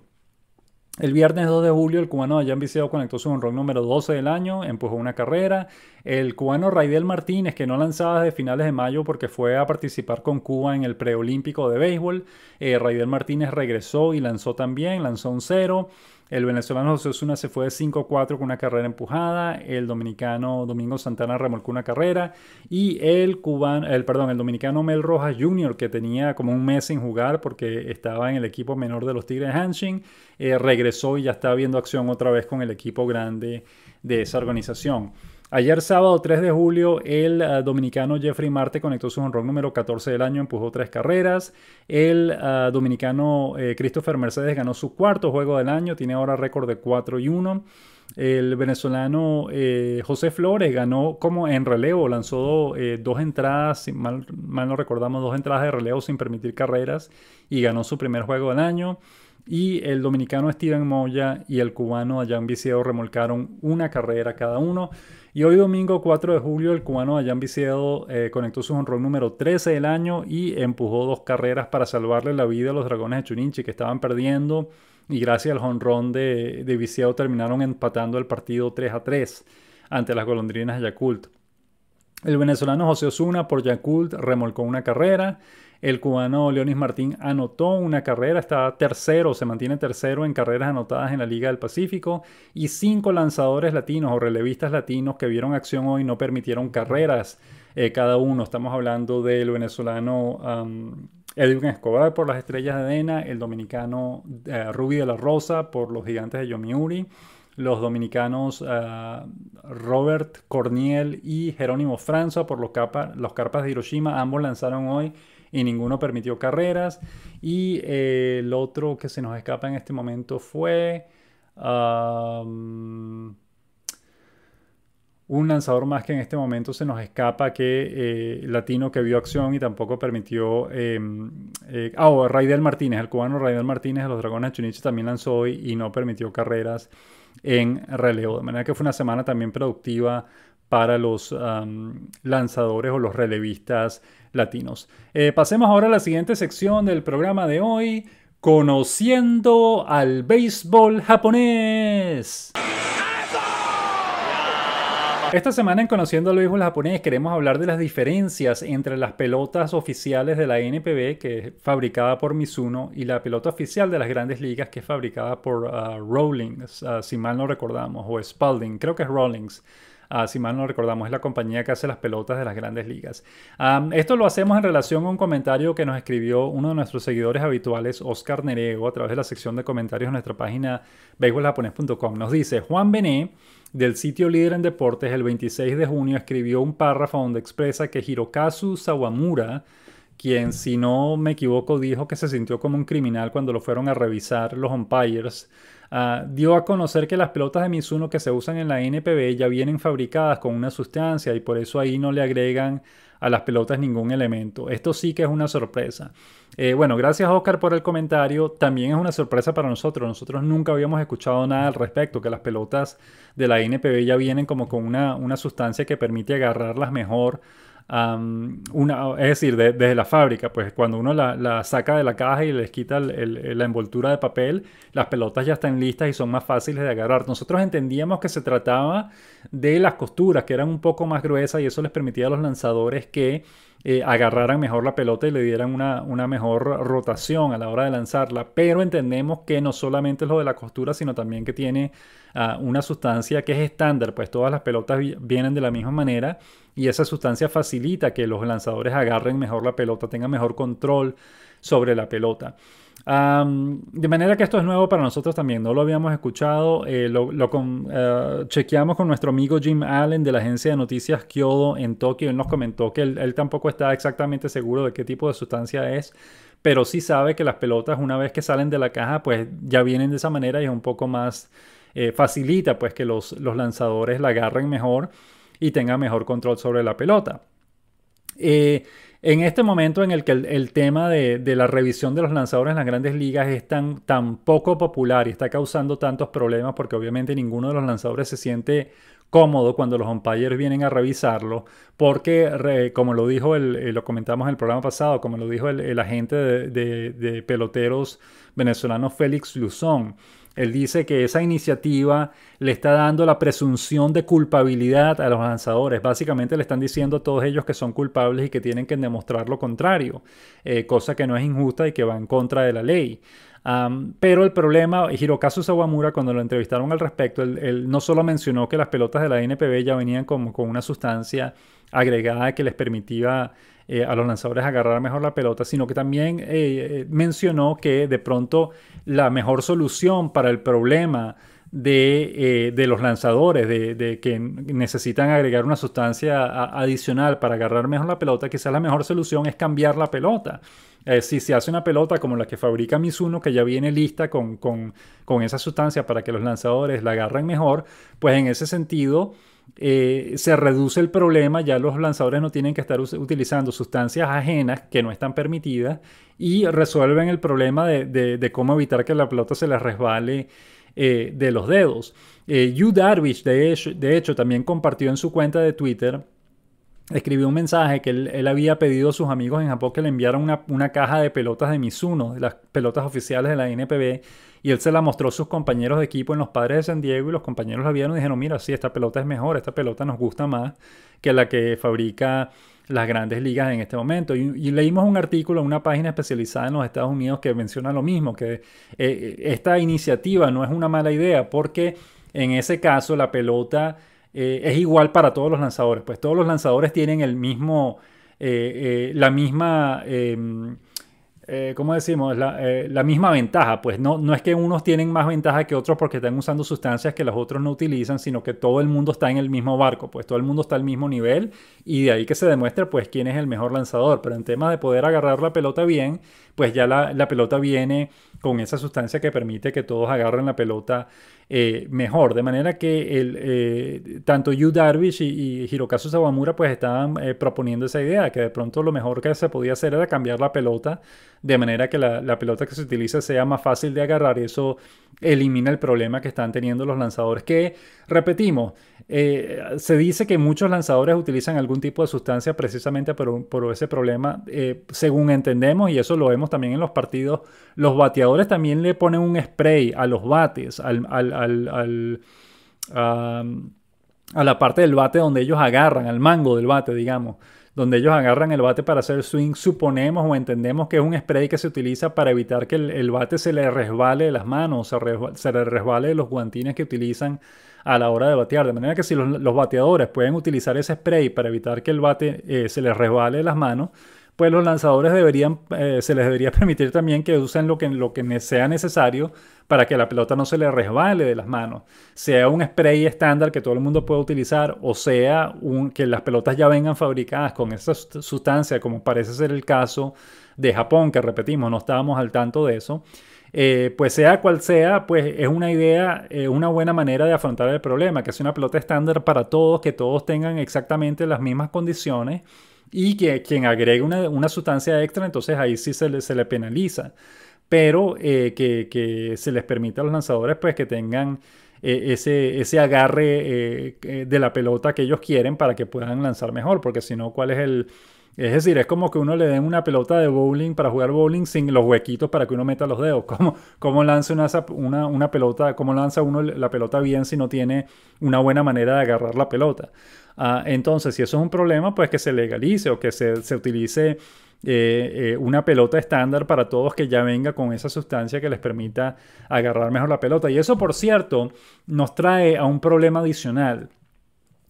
El viernes 2 de julio, el cubano Dayan Viseo conectó su run número 12 del año, empujó una carrera. El cubano Raidel Martínez, que no lanzaba desde finales de mayo porque fue a participar con Cuba en el preolímpico de béisbol, eh, Raidel Martínez regresó y lanzó también, lanzó un cero. El venezolano José Osuna se fue de 5-4 con una carrera empujada. El dominicano Domingo Santana remolcó una carrera. Y el cubano, el, perdón, el dominicano Mel Rojas Jr., que tenía como un mes sin jugar porque estaba en el equipo menor de los Tigres Hanshin, eh, regresó y ya está viendo acción otra vez con el equipo grande de esa organización. Ayer sábado 3 de julio, el eh, dominicano Jeffrey Marte conectó su honrón número 14 del año, empujó tres carreras. El eh, dominicano eh, Christopher Mercedes ganó su cuarto juego del año, tiene ahora récord de 4 y 1. El venezolano José Flores ganó como en relevo, lanzó dos entradas, mal, mal no recordamos, dos entradas de relevo sin permitir carreras y ganó su primer juego del año. Y el dominicano Steven Moya y el cubano Ayan Viseo remolcaron una carrera cada uno. Y hoy domingo 4 de julio el cubano Ayán Viciado eh, conectó su honrón número 13 del año y empujó dos carreras para salvarle la vida a los dragones de Chuninchi que estaban perdiendo y gracias al honrón de, de terminaron empatando el partido 3 a 3 ante las golondrinas de Yakult. El venezolano José Osuna por Yakult remolcó una carrera. El cubano Leonis Martín anotó una carrera, está tercero, se mantiene tercero en carreras anotadas en la Liga del Pacífico y cinco lanzadores latinos o relevistas latinos que vieron acción hoy no permitieron carreras eh, cada uno. Estamos hablando del venezolano Edwin Escobar por las Estrellas de Adena, el dominicano eh, Rubi de la Rosa por los Gigantes de Yomiuri, los dominicanos ah, Robert Corniel y Jerónimo Franza por los, los Carpas de Hiroshima. Ambos lanzaron hoy y ninguno permitió carreras. Y eh, el otro que se nos escapa en este momento fue un lanzador más que en este momento se nos escapa que eh, latino que vio acción y tampoco permitió... Em, eh, ah, oh, Raidel Martínez, el cubano Raidel Martínez de los Dragones de Chunichi también lanzó hoy y no permitió carreras en relevo. De manera que fue una semana también productiva para los lanzadores o los relevistas latinos. Eh, pasemos ahora a la siguiente sección del programa de hoy, conociendo al béisbol japonés. Esta semana en Conociendo al Béisbol Japonés queremos hablar de las diferencias entre las pelotas oficiales de la NPB, que es fabricada por Mizuno, y la pelota oficial de las grandes ligas, que es fabricada por ah, Rawlings, ah, si mal no recordamos, o Spalding, creo que es Rawlings. Ah, si mal no recordamos, es la compañía que hace las pelotas de las grandes ligas. Ah, esto lo hacemos en relación a un comentario que nos escribió uno de nuestros seguidores habituales, Oscar Nerego, a través de la sección de comentarios de nuestra página BaseballJaponés.com. Nos dice, Juan Bené del sitio líder en deportes el 26 de junio escribió un párrafo donde expresa que Hirokazu Sawamura, quien si no me equivoco dijo que se sintió como un criminal cuando lo fueron a revisar los umpires, Ah, dio a conocer que las pelotas de Mizuno que se usan en la NPB ya vienen fabricadas con una sustancia y por eso ahí no le agregan a las pelotas ningún elemento. Esto sí que es una sorpresa. Eh, bueno, gracias Oscar por el comentario. También es una sorpresa para nosotros. Nosotros nunca habíamos escuchado nada al respecto, que las pelotas de la NPB ya vienen como con una, una sustancia que permite agarrarlas mejor una, es decir, desde la fábrica, pues cuando uno la, saca de la caja y les quita la envoltura de papel, las pelotas ya están listas y son más fáciles de agarrar. Nosotros entendíamos que se trataba de las costuras, que eran un poco más gruesas y eso les permitía a los lanzadores que eh, agarraran mejor la pelota y le dieran una, mejor rotación a la hora de lanzarla. Pero entendemos que no solamente es lo de la costura, sino también que tiene ah, una sustancia que es estándar, pues todas las pelotas vienen de la misma manera y esa sustancia facilita que los lanzadores agarren mejor la pelota, tengan mejor control sobre la pelota de manera que esto es nuevo para nosotros también, no lo habíamos escuchado, eh, lo, eh, chequeamos con nuestro amigo Jim Allen de la agencia de noticias Kyodo en Tokio, él nos comentó que él, tampoco está exactamente seguro de qué tipo de sustancia es, pero sí sabe que las pelotas una vez que salen de la caja pues ya vienen de esa manera y es un poco más eh, facilita pues que los, los, lanzadores la agarren mejor y tengan mejor control sobre la pelota. Eh, en este momento en el que el, tema de, la revisión de los lanzadores en las grandes ligas es tan, poco popular y está causando tantos problemas porque obviamente ninguno de los lanzadores se siente cómodo cuando los umpires vienen a revisarlo, porque como lo dijo, el, eh, lo comentamos en el programa pasado, como lo dijo el, agente de, de, peloteros venezolanos Félix Luzón, él dice que esa iniciativa le está dando la presunción de culpabilidad a los lanzadores. Básicamente le están diciendo a todos ellos que son culpables y que tienen que demostrar lo contrario, eh, cosa que no es injusta y que va en contra de la ley. pero el problema, Hirokazu Sawamura, cuando lo entrevistaron al respecto, él, no solo mencionó que las pelotas de la NPB ya venían como con una sustancia agregada que les permitía eh, a los lanzadores agarrar mejor la pelota, sino que también eh, eh, mencionó que de pronto la mejor solución para el problema de, los lanzadores, de, que necesitan agregar una sustancia adicional para agarrar mejor la pelota, quizás la mejor solución es cambiar la pelota. si se hace una pelota como la que fabrica Mizuno, que ya viene lista con, con esa sustancia para que los lanzadores la agarren mejor, pues en ese sentido eh, se reduce el problema, ya los lanzadores no tienen que estar utilizando sustancias ajenas que no están permitidas y resuelven el problema de, cómo evitar que la pelota se les resbale eh, de los dedos. Eh, Yu Darvish, de hecho, también compartió en su cuenta de Twitter escribió un mensaje que él, había pedido a sus amigos en Japón que le enviaran una, caja de pelotas de Mizuno, de las pelotas oficiales de la NPB, y él se la mostró a sus compañeros de equipo en los padres de San Diego y los compañeros la vieron y dijeron, mira, sí, esta pelota es mejor, esta pelota nos gusta más que la que fabrica las grandes ligas en este momento. Y, leímos un artículo en una página especializada en los Estados Unidos que menciona lo mismo, que eh, esta iniciativa no es una mala idea porque en ese caso la pelota eh, es igual para todos los lanzadores. Pues todos los lanzadores tienen el mismo, eh, eh, la misma, em, ¿cómo decimos? La, misma ventaja. Pues no, no es que unos tienen más ventaja que otros porque están usando sustancias que los otros no utilizan, sino que todo el mundo está en el mismo barco. Pues todo el mundo está al mismo nivel y de ahí que se demuestre pues quién es el mejor lanzador. Pero en tema de poder agarrar la pelota bien, pues ya la, la pelota viene con esa sustancia que permite que todos agarren la pelota eh, mejor. De manera que el, eh, tanto Yu Darvish y, Hirokazu Sawamura pues estaban eh, proponiendo esa idea, que de pronto lo mejor que se podía hacer era cambiar la pelota, de manera que la, la pelota que se utiliza sea más fácil de agarrar y eso elimina el problema que están teniendo los lanzadores que, repetimos, eh, se dice que muchos lanzadores utilizan algún tipo de sustancia precisamente por, ese problema, eh, según entendemos, y eso lo vemos también en los partidos. Los bateadores también le ponen un spray a los bates, al, a, la parte del bate donde ellos agarran, al mango del bate, digamos donde ellos agarran el bate para hacer swing, suponemos o entendemos que es un spray que se utiliza para evitar que el, bate se le resbale de las manos, se, se le resbale de los guantines que utilizan a la hora de batear. De manera que si los, bateadores pueden utilizar ese spray para evitar que el bate eh, se les resbale de las manos, pues los lanzadores deberían, eh, se les debería permitir también que usen lo que, lo que sea necesario para que la pelota no se le resbale de las manos. Sea un spray estándar que todo el mundo pueda utilizar o sea un, que las pelotas ya vengan fabricadas con esa sustancia, como parece ser el caso de Japón, que repetimos, no estábamos al tanto de eso. Eh, pues sea cual sea, pues es una idea, eh, una buena manera de afrontar el problema, que es una pelota estándar para todos, que todos tengan exactamente las mismas condiciones y que quien agregue una, sustancia extra, entonces ahí sí se le, se le penaliza, pero eh, que, se les permita a los lanzadores pues que tengan ese, ese agarre de la pelota que ellos quieren para que puedan lanzar mejor, porque si no, ¿cuál es el es decir, es como que uno le den una pelota de bowling para jugar bowling sin los huequitos para que uno meta los dedos. ¿Cómo, cómo lanza una, una, pelota, cómo lanza uno la pelota bien si no tiene una buena manera de agarrar la pelota? Ah, entonces, si eso es un problema, pues que se legalice o que se, utilice eh, eh, una pelota estándar para todos que ya venga con esa sustancia que les permita agarrar mejor la pelota. Y eso, por cierto, nos trae a un problema adicional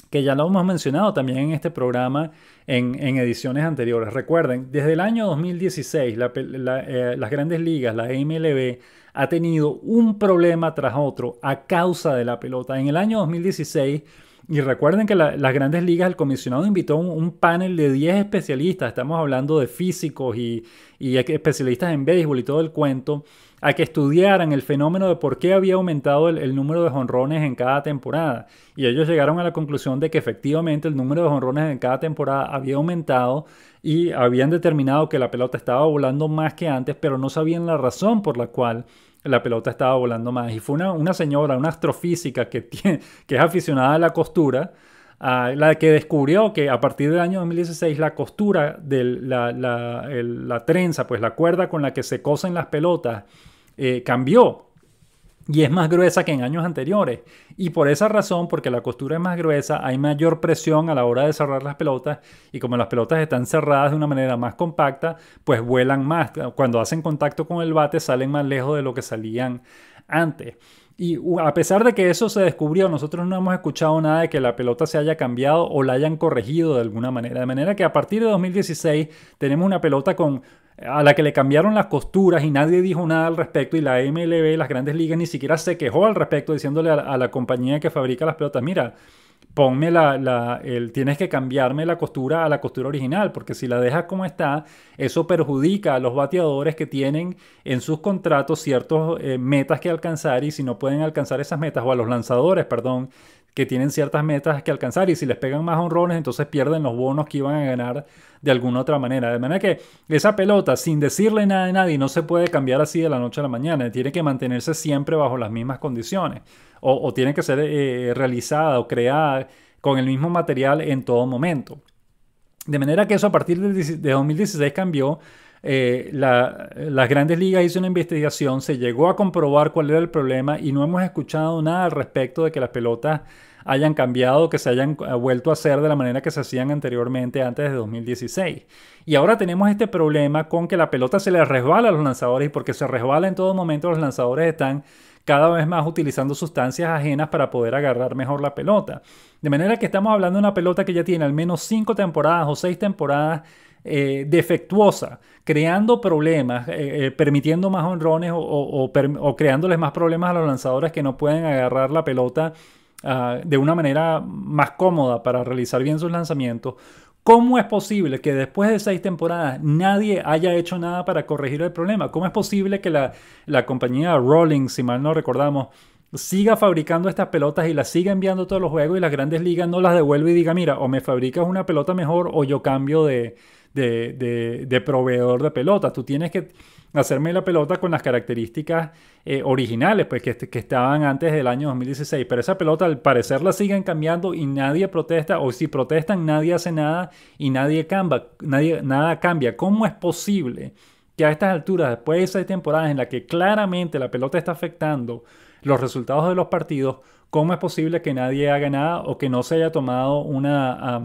que ya lo hemos mencionado también en este programa en, ediciones anteriores. Recuerden, desde el año 2016 eh, las grandes ligas, la MLB, ha tenido un problema tras otro a causa de la pelota. En el año 2016 y recuerden que las grandes ligas, el comisionado invitó un, panel de 10 especialistas, estamos hablando de físicos y, especialistas en béisbol y todo el cuento, a que estudiaran el fenómeno de por qué había aumentado el, el número de jonrones en cada temporada. Y ellos llegaron a la conclusión de que efectivamente el número de jonrones en cada temporada había aumentado y habían determinado que la pelota estaba volando más que antes, pero no sabían la razón por la cual la pelota estaba volando más. Y fue una, señora, una astrofísica que, que es aficionada a la costura, la que descubrió que a partir del año 2016 la costura de la, la, trenza, pues la cuerda con la que se cosen las pelotas, eh, cambió y es más gruesa que en años anteriores. Y por esa razón, porque la costura es más gruesa, hay mayor presión a la hora de cerrar las pelotas y como las pelotas están cerradas de una manera más compacta, pues vuelan más. Cuando hacen contacto con el bate salen más lejos de lo que salían antes. Y a pesar de que eso se descubrió, nosotros no hemos escuchado nada de que la pelota se haya cambiado o la hayan corregido de alguna manera. De manera que a partir de 2016 tenemos una pelota con a la que le cambiaron las costuras y nadie dijo nada al respecto y la MLB, las grandes ligas, ni siquiera se quejó al respecto diciéndole a la, a la compañía que fabrica las pelotas, mira, ponme la, el, tienes que cambiarme la costura a la costura original, porque si la dejas como está, eso perjudica a los bateadores que tienen en sus contratos ciertas eh, metas que alcanzar y si no pueden alcanzar esas metas, o a los lanzadores, perdón, que tienen ciertas metas que alcanzar y si les pegan más honrones, entonces pierden los bonos que iban a ganar de alguna otra manera. De manera que esa pelota, sin decirle nada a nadie, no se puede cambiar así de la noche a la mañana, tiene que mantenerse siempre bajo las mismas condiciones o, tiene que ser eh, realizada o creada con el mismo material en todo momento. De manera que eso a partir de 2016 cambió. Eh, las grandes ligas hizo una investigación, se llegó a comprobar cuál era el problema y no hemos escuchado nada al respecto de que las pelotas hayan cambiado, que se hayan eh, vuelto a hacer de la manera que se hacían anteriormente antes de 2016. Y ahora tenemos este problema con que la pelota se le resbala a los lanzadores y porque se resbala en todo momento los lanzadores están cada vez más utilizando sustancias ajenas para poder agarrar mejor la pelota. De manera que estamos hablando de una pelota que ya tiene al menos cinco temporadas o seis temporadas eh, defectuosa, creando problemas, eh, permitiendo más honrones o, creándoles más problemas a los lanzadores que no pueden agarrar la pelota Ah, de una manera más cómoda para realizar bien sus lanzamientos, ¿Cómo es posible que después de seis temporadas nadie haya hecho nada para corregir el problema? ¿Cómo es posible que la, compañía Rolling, si mal no recordamos, siga fabricando estas pelotas y las siga enviando a todos los juegos y las grandes ligas no las devuelve y diga, mira, o me fabricas una pelota mejor o yo cambio de, de, proveedor de pelota. Tú tienes que hacerme la pelota con las características eh, originales pues, que, estaban antes del año 2016. Pero esa pelota al parecer la siguen cambiando y nadie protesta, o si protestan nadie hace nada y nadie cambia, nadie, nada cambia. ¿Cómo es posible que a estas alturas, después de esas temporadas en las que claramente la pelota está afectando los resultados de los partidos, cómo es posible que nadie haga nada o que no se haya tomado una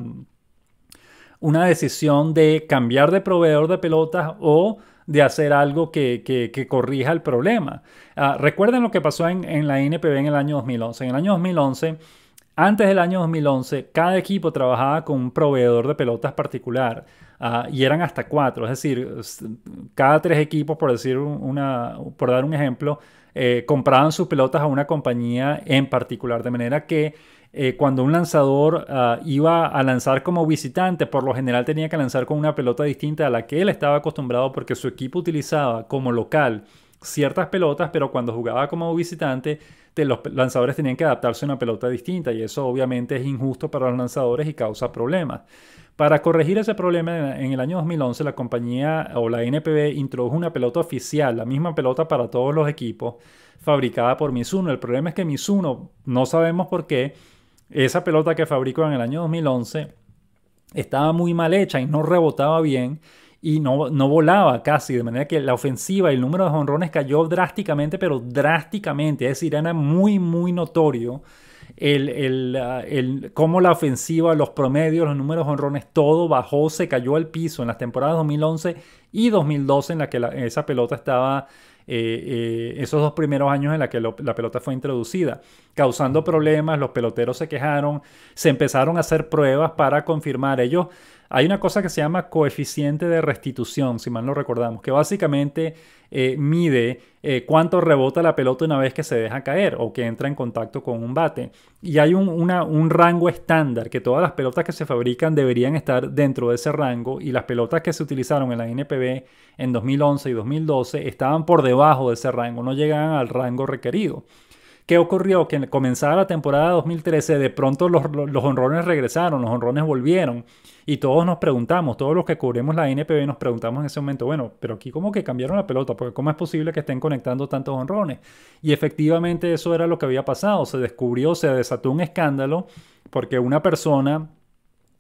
una decisión de cambiar de proveedor de pelotas o de hacer algo que, corrija el problema. Ah, recuerden lo que pasó en, la NPB en el año 2011. En el año 2011, antes del año 2011, cada equipo trabajaba con un proveedor de pelotas particular ah, y eran hasta cuatro. Es decir, cada tres equipos, por, decir una, por dar un ejemplo, eh, compraban sus pelotas a una compañía en particular. De manera que eh, cuando un lanzador ah, iba a lanzar como visitante, por lo general tenía que lanzar con una pelota distinta a la que él estaba acostumbrado porque su equipo utilizaba como local ciertas pelotas, pero cuando jugaba como visitante, los lanzadores tenían que adaptarse a una pelota distinta y eso obviamente es injusto para los lanzadores y causa problemas. Para corregir ese problema, en el año 2011 la compañía o la NPB introdujo una pelota oficial, la misma pelota para todos los equipos, fabricada por Mizuno. El problema es que Mizuno, no sabemos por qué, esa pelota que fabricó en el año 2011 estaba muy mal hecha y no rebotaba bien y no, volaba casi, de manera que la ofensiva y el número de jonrones cayó drásticamente, pero drásticamente, es decir, era muy, muy notorio el, uh, cómo la ofensiva, los promedios, los números de honrones, todo bajó, se cayó al piso en las temporadas 2011 y 2012 en la que esa pelota estaba eh, eh, esos dos primeros años en los que la pelota fue introducida, causando problemas, los peloteros se quejaron, se empezaron a hacer pruebas para confirmar ellos. Hay una cosa que se llama coeficiente de restitución, si mal no recordamos, que básicamente eh, mide eh, cuánto rebota la pelota una vez que se deja caer o que entra en contacto con un bate. Y hay un, un rango estándar que todas las pelotas que se fabrican deberían estar dentro de ese rango y las pelotas que se utilizaron en la NPB en 2011 y 2012 estaban por debajo de ese rango, no llegaban al rango requerido. ¿Qué ocurrió? Que comenzaba la temporada 2013, de pronto los, honrones regresaron, los honrones volvieron y todos nos preguntamos, todos los que cubrimos la NPB nos preguntamos en ese momento, bueno, pero aquí como que cambiaron la pelota, porque cómo es posible que estén conectando tantos honrones. Y efectivamente eso era lo que había pasado, se descubrió, se desató un escándalo porque una persona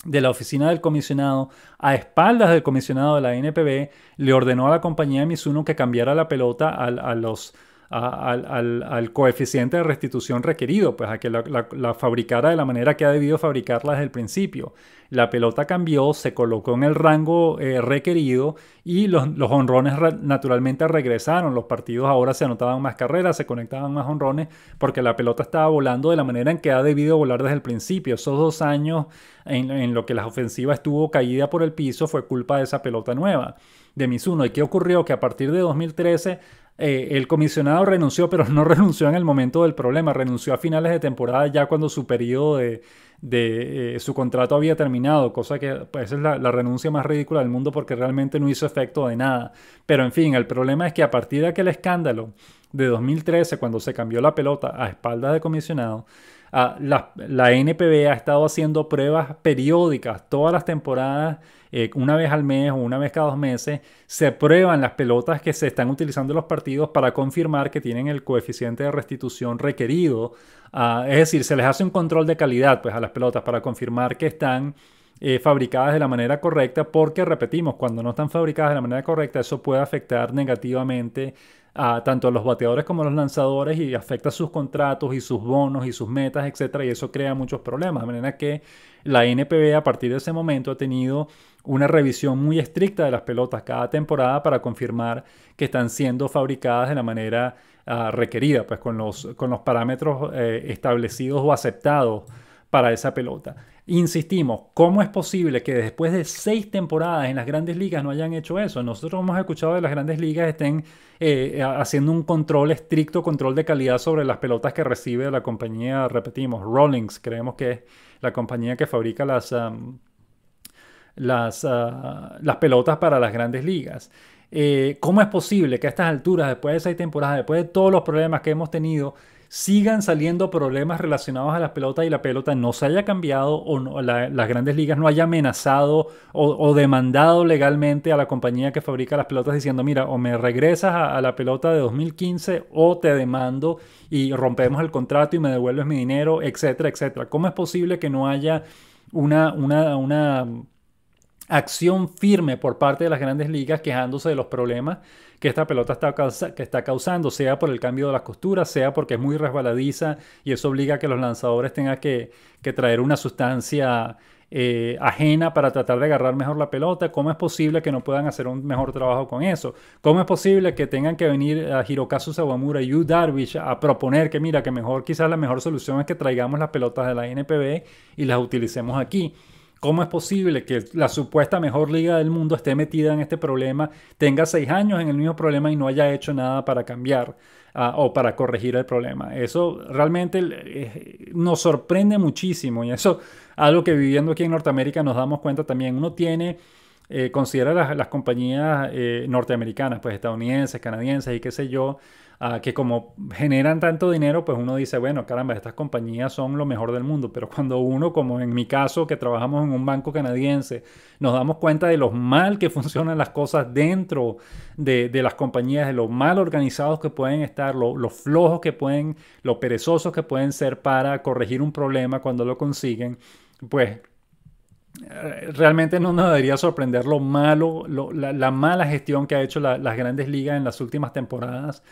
de la oficina del comisionado, a espaldas del comisionado de la NPB, le ordenó a la compañía de Mizuno que cambiara la pelota a los al, coeficiente de restitución requerido, pues a que la, fabricara de la manera que ha debido fabricarla desde el principio. La pelota cambió, se colocó en el rango eh, requerido y los, honrones naturalmente regresaron. Los partidos ahora se anotaban más carreras, se conectaban más honrones porque la pelota estaba volando de la manera en que ha debido volar desde el principio. Esos dos años en, los lo que la ofensiva estuvo caída por el piso fue culpa de esa pelota nueva de Mizuno. ¿Y qué ocurrió? Que a partir de 2013 eh, el comisionado renunció, pero no renunció en el momento del problema, renunció a finales de temporada ya cuando su periodo de, eh, su contrato había terminado, cosa que pues, es la, renuncia más ridícula del mundo porque realmente no hizo efecto de nada. Pero en fin, el problema es que a partir de aquel escándalo de 2013, cuando se cambió la pelota a espaldas de comisionado, la, la NPB ha estado haciendo pruebas periódicas todas las temporadas eh, una vez al mes o una vez cada dos meses, se prueban las pelotas que se están utilizando en los partidos para confirmar que tienen el coeficiente de restitución requerido. Ah, es decir, se les hace un control de calidad pues, a las pelotas para confirmar que están eh, fabricadas de la manera correcta, porque repetimos, cuando no están fabricadas de la manera correcta, eso puede afectar negativamente tanto a los bateadores como a los lanzadores y afecta sus contratos y sus bonos y sus metas, etcétera, y eso crea muchos problemas. De manera que la NPB a partir de ese momento ha tenido una revisión muy estricta de las pelotas cada temporada para confirmar que están siendo fabricadas de la manera ah, requerida, pues con los, con los parámetros eh, establecidos o aceptados para esa pelota. Insistimos, ¿cómo es posible que después de seis temporadas en las grandes ligas no hayan hecho eso? Nosotros hemos escuchado de las grandes ligas estén eh, haciendo un control estricto, control de calidad sobre las pelotas que recibe la compañía, repetimos, Rawlings, creemos que es la compañía que fabrica las las, ah, las pelotas para las grandes ligas. Eh, ¿Cómo es posible que a estas alturas, después de seis temporadas, después de todos los problemas que hemos tenido, sigan saliendo problemas relacionados a las pelotas y la pelota no se haya cambiado o las grandes ligas no haya amenazado o, demandado legalmente a la compañía que fabrica las pelotas diciendo, mira, o me regresas a, la pelota de 2015 o te demando y rompemos el contrato y me devuelves mi dinero, etcétera, etcétera? ¿Cómo es posible que no haya una, una, una acción firme por parte de las grandes ligas quejándose de los problemas que esta pelota está, que está causando, sea por el cambio de las costuras, sea porque es muy resbaladiza y eso obliga a que los lanzadores tengan que, traer una sustancia eh, ajena para tratar de agarrar mejor la pelota? ¿Cómo es posible que no puedan hacer un mejor trabajo con eso? ¿Cómo es posible que tengan que venir a Hirokazu Sawamura y Yu Darvish a proponer que mira, que mejor quizás la mejor solución es que traigamos las pelotas de la NPB y las utilicemos aquí? ¿Cómo es posible que la supuesta mejor liga del mundo esté metida en este problema, tenga seis años en el mismo problema y no haya hecho nada para cambiar ah, o para corregir el problema? Eso realmente eh, nos sorprende muchísimo y eso algo que viviendo aquí en Norteamérica nos damos cuenta también. Uno tiene... Eh, considera las, compañías eh, norteamericanas, pues estadounidenses, canadienses y qué sé yo, que como generan tanto dinero, pues uno dice, bueno, caramba, estas compañías son lo mejor del mundo, pero cuando uno, como en mi caso, que trabajamos en un banco canadiense, nos damos cuenta de lo mal que funcionan las cosas dentro de, las compañías, de lo mal organizados que pueden estar, lo, flojos que pueden, lo perezosos que pueden ser para corregir un problema cuando lo consiguen, pues eh, realmente no nos debería sorprender lo malo, la, mala gestión que ha hecho las grandes ligas en las últimas temporadas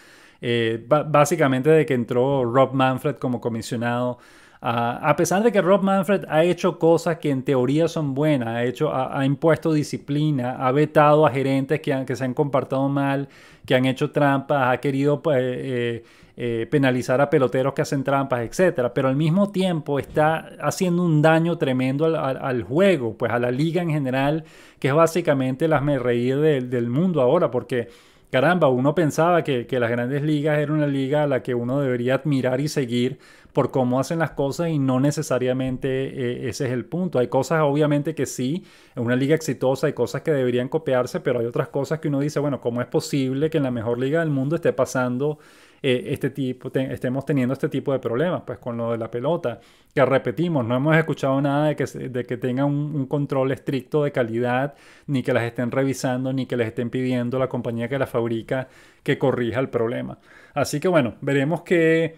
eh, básicamente de que entró Rob Manfred como comisionado. Ah, a pesar de que Rob Manfred ha hecho cosas que en teoría son buenas, ha, hecho, ha, impuesto disciplina, ha vetado a gerentes que, se han comportado mal, que han hecho trampas, ha querido pues, eh, eh, penalizar a peloteros que hacen trampas, etc. Pero al mismo tiempo está haciendo un daño tremendo al, juego, pues a la liga en general, que es básicamente las me del mundo ahora, porque caramba, uno pensaba que, las grandes ligas era una liga a la que uno debería admirar y seguir por cómo hacen las cosas y no necesariamente eh, ese es el punto. Hay cosas obviamente que sí, en una liga exitosa hay cosas que deberían copiarse, pero hay otras cosas que uno dice, bueno, ¿cómo es posible que en la mejor liga del mundo esté pasando eh, este tipo, estemos teniendo este tipo de problemas, pues con lo de la pelota, que repetimos, no hemos escuchado nada de que, de que tengan un, control estricto de calidad, ni que las estén revisando, ni que les estén pidiendo la compañía que la fabrica que corrija el problema. Así que bueno, veremos que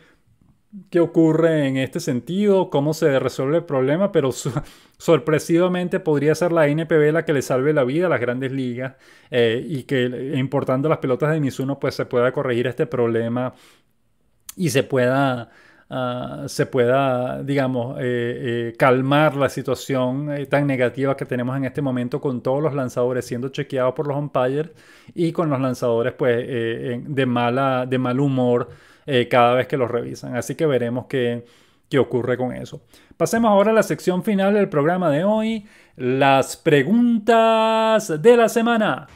qué ocurre en este sentido, cómo se resuelve el problema, pero sorpresivamente podría ser la NPB la que le salve la vida a las grandes ligas eh, y que importando las pelotas de Mizuno pues se pueda corregir este problema y se pueda... Ah, se pueda, digamos, eh, eh, calmar la situación tan negativa que tenemos en este momento con todos los lanzadores siendo chequeados por los umpires y con los lanzadores pues de, mala, de mal humor eh, cada vez que los revisan. Así que veremos qué, qué ocurre con eso. Pasemos ahora a la sección final del programa de hoy, las preguntas de la semana.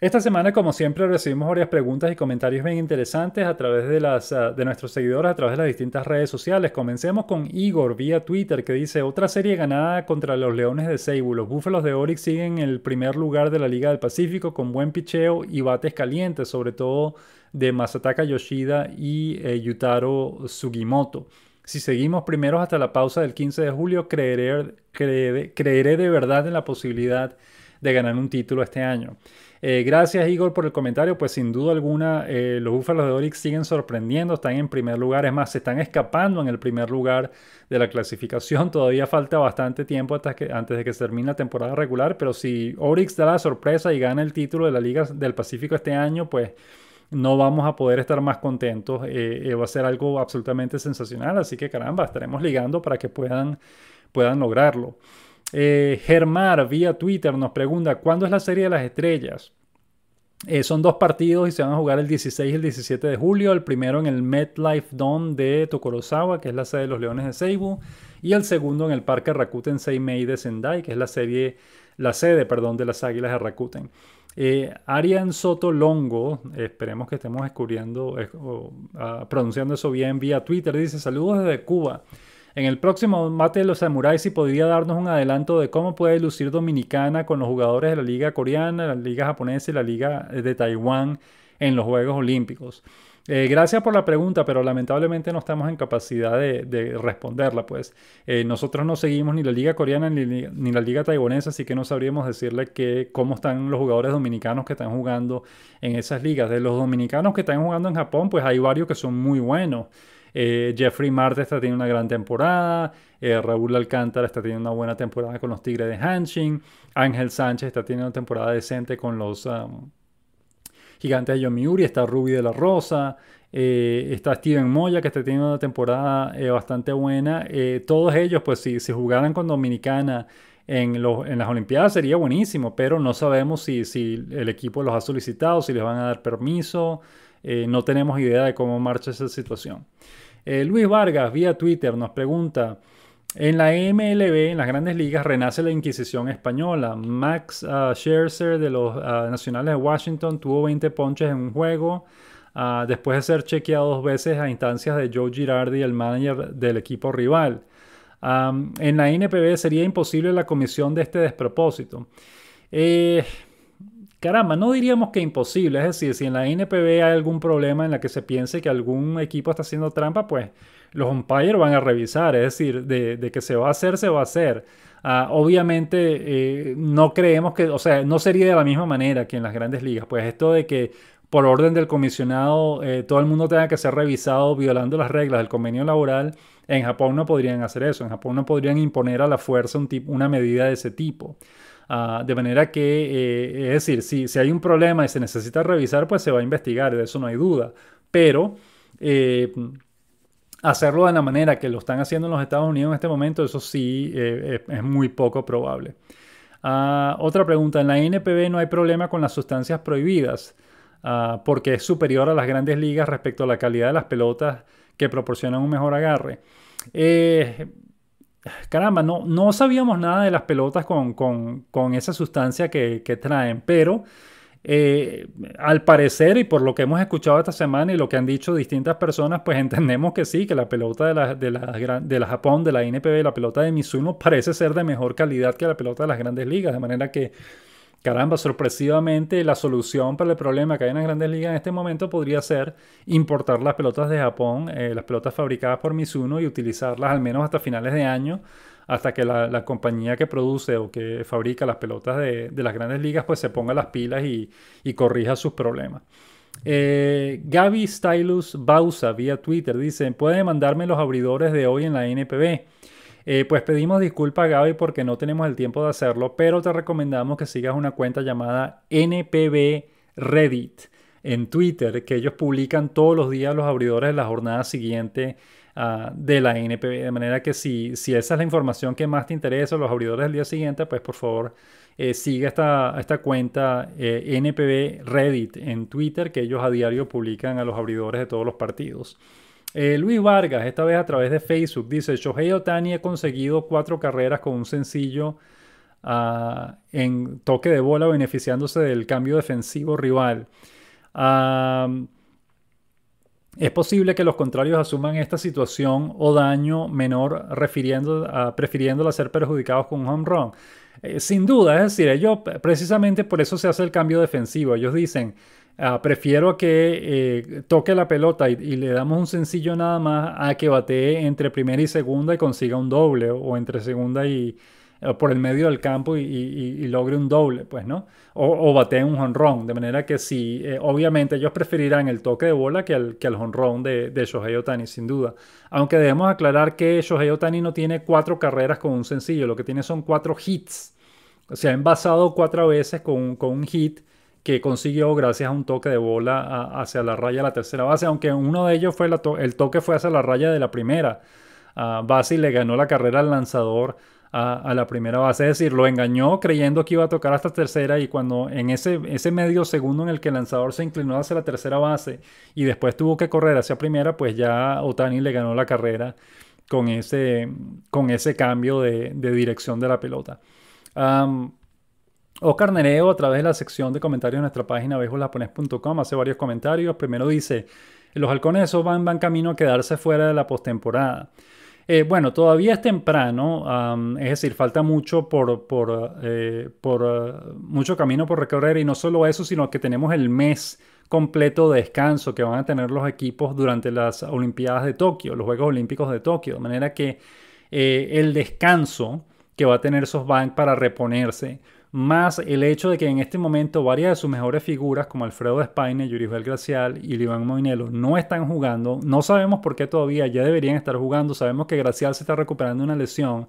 Esta semana, como siempre, recibimos varias preguntas y comentarios bien interesantes a través de, las, ah, de nuestros seguidores, a través de las distintas redes sociales. Comencemos con Igor vía Twitter, que dice: Otra serie ganada contra los Leones de Seibu. Los Búfalos de Orix siguen en el primer lugar de la Liga del Pacífico con buen picheo y bates calientes, sobre todo de Masataka Yoshida y eh, Yutaro Sugimoto. Si seguimos primeros hasta la pausa del 15 de julio, creeré, creeré, de verdad en la posibilidad de ganar un título este año. Eh, gracias Igor por el comentario, pues sin duda alguna eh, los Búfalos de Orix siguen sorprendiendo, están en primer lugar, es más, se están escapando en el primer lugar de la clasificación, todavía falta bastante tiempo hasta que, antes de que termine la temporada regular, pero si Orix da la sorpresa y gana el título de la Liga del Pacífico este año, pues no vamos a poder estar más contentos. Eh, eh, va a ser algo absolutamente sensacional, así que caramba, estaremos ligando para que puedan, puedan lograrlo. Eh, Germar vía Twitter nos pregunta, ¿cuándo es la serie de las estrellas? son dos partidos y se van a jugar el 16 y el 17 de julio. El primero en el MetLife Dome de Tokorozawa, que es la sede de los Leones de Seibu. Y el segundo en el Parque Rakuten Seimei de Sendai, que es la, serie, la sede perdón, de las Águilas de Rakuten. Eh, Arian Soto Longo, esperemos que estemos descubriendo, ah, pronunciando eso bien vía Twitter, dice saludos desde Cuba. En el próximo mate de los samuráis, si podría darnos un adelanto de cómo puede lucir Dominicana con los jugadores de la Liga Coreana, la Liga Japonesa y la Liga de Taiwán en los Juegos Olímpicos. Eh, gracias por la pregunta, pero lamentablemente no estamos en capacidad de, responderla, pues. Eh, nosotros no seguimos ni la liga coreana ni, la liga taiwanesa, así que no sabríamos decirle cómo están los jugadores dominicanos que están jugando en esas ligas. De los dominicanos que están jugando en Japón, pues hay varios que son muy buenos. Eh, Jeffrey Marte está teniendo una gran temporada. Raúl Alcántara está teniendo una buena temporada con los Tigres de Hanshin. Ángel Sánchez está teniendo una temporada decente con los, um, Gigante de Yomiuri, está Ruby de la Rosa, eh, está Steven Moya, que está teniendo una temporada eh, bastante buena. Eh, todos ellos, pues si, se jugaran con Dominicana en, las Olimpiadas sería buenísimo, pero no sabemos si, si, el equipo los ha solicitado, si les van a dar permiso, no tenemos idea de cómo marcha esa situación. Luis Vargas, vía Twitter, nos pregunta... En la MLB, en las grandes ligas, renace la Inquisición española. Max ah, Scherzer de los ah, Nacionales de Washington tuvo 20 ponches en un juego. Ah, después de ser chequeado dos veces a instancias de Joe Girardi, el manager del equipo rival. en la NPB sería imposible la comisión de este despropósito. Eh, caramba, no diríamos que imposible, es decir, si en la NPB hay algún problema en la que se piense que algún equipo está haciendo trampa, pues los umpires van a revisar, es decir, de, que se va a hacer, se va a hacer. Ah, obviamente eh, no creemos que, o sea, no sería de la misma manera que en las grandes ligas, pues esto de que por orden del comisionado eh, todo el mundo tenga que ser revisado violando las reglas del convenio laboral, en Japón no podrían hacer eso, en Japón no podrían imponer a la fuerza un una medida de ese tipo. Ah, de manera que, eh, es decir, si, si hay un problema y se necesita revisar, pues se va a investigar, de eso no hay duda. Pero hacerlo de la manera que lo están haciendo en los Estados Unidos en este momento, eso sí eh, eh, es muy poco probable. Ah, otra pregunta, en la NPB no hay problema con las sustancias prohibidas ah, porque es superior a las grandes ligas respecto a la calidad de las pelotas que proporcionan un mejor agarre. Eh, caramba, no, no sabíamos nada de las pelotas con, esa sustancia que, que traen, pero eh, al parecer, y por lo que hemos escuchado esta semana y lo que han dicho distintas personas, pues entendemos que sí, que la pelota de la, de de la Japón, de la NPB, la pelota de Mizuno parece ser de mejor calidad que la pelota de las grandes ligas, de manera que, caramba, sorpresivamente la solución para el problema que hay en las grandes ligas en este momento podría ser importar las pelotas de Japón, eh, las pelotas fabricadas por Mizuno y utilizarlas al menos hasta finales de año hasta que la, compañía que produce o que fabrica las pelotas de, las grandes ligas pues se ponga las pilas y, corrija sus problemas. Eh, Gaby Stylus Bausa vía Twitter dice, ¿Puede mandarme los abridores de hoy en la NPB. Eh, pues pedimos disculpas Gaby porque no tenemos el tiempo de hacerlo, pero te recomendamos que sigas una cuenta llamada NPB Reddit en Twitter que ellos publican todos los días los abridores de la jornada siguiente ah, de la NPB. De manera que si, si esa es la información que más te interesa, los abridores del día siguiente, pues por favor eh, sigue esta, esta cuenta eh, NPB Reddit en Twitter que ellos a diario publican a los abridores de todos los partidos. Eh, Luis Vargas, esta vez a través de Facebook, dice, Shohei Otani ha conseguido cuatro carreras con un sencillo ah, en toque de bola beneficiándose del cambio defensivo rival es posible que los contrarios asuman esta situación o daño menor refiriendo a, ah, prefiriéndola ser perjudicados con un home run. Eh, sin duda, es decir, ellos eh, precisamente por eso se hace el cambio defensivo. Ellos dicen, ah, prefiero que eh, toque la pelota y, y, le damos un sencillo nada más a que batee entre primera y segunda y consiga un doble o entre segunda y, eh, por el medio del campo y, logre un doble, pues, ¿no? O, bate un honrón. De manera que sí, eh, obviamente ellos preferirán el toque de bola que el que honrón de, Shohei Otani, sin duda. Aunque debemos aclarar que Shohei Otani no tiene cuatro carreras con un sencillo, lo que tiene son cuatro hits. Se ha envasado cuatro veces con, un hit que consiguió gracias a un toque de bola hacia la raya de la tercera base, aunque uno de ellos fue el toque fue hacia la raya de la primera ah, base y le ganó la carrera al lanzador a, la primera base. Es decir, lo engañó creyendo que iba a tocar hasta tercera y cuando en ese, medio segundo en el que el lanzador se inclinó hacia la tercera base y después tuvo que correr hacia primera, pues ya Otani le ganó la carrera con ese, con ese cambio de, dirección de la pelota. Oscar Nereo, a través de la sección de comentarios de nuestra página bejolapones.com, hace varios comentarios. Primero dice, los halcones de van camino a quedarse fuera de la postemporada. Eh, bueno, todavía es temprano, es decir, falta mucho por, por, eh, eh, mucho camino por recorrer y no solo eso, sino que tenemos el mes completo de descanso que van a tener los equipos durante las Olimpiadas de Tokio, los Juegos Olímpicos de Tokio, de manera que el descanso que va a tener SoftBank para reponerse más el hecho de que en este momento varias de sus mejores figuras, como Alfredo Despaine Yurisbel Gracial y Iván Moinelo, no están jugando. No sabemos por qué todavía, ya deberían estar jugando. Sabemos que Gracial se está recuperando una lesión,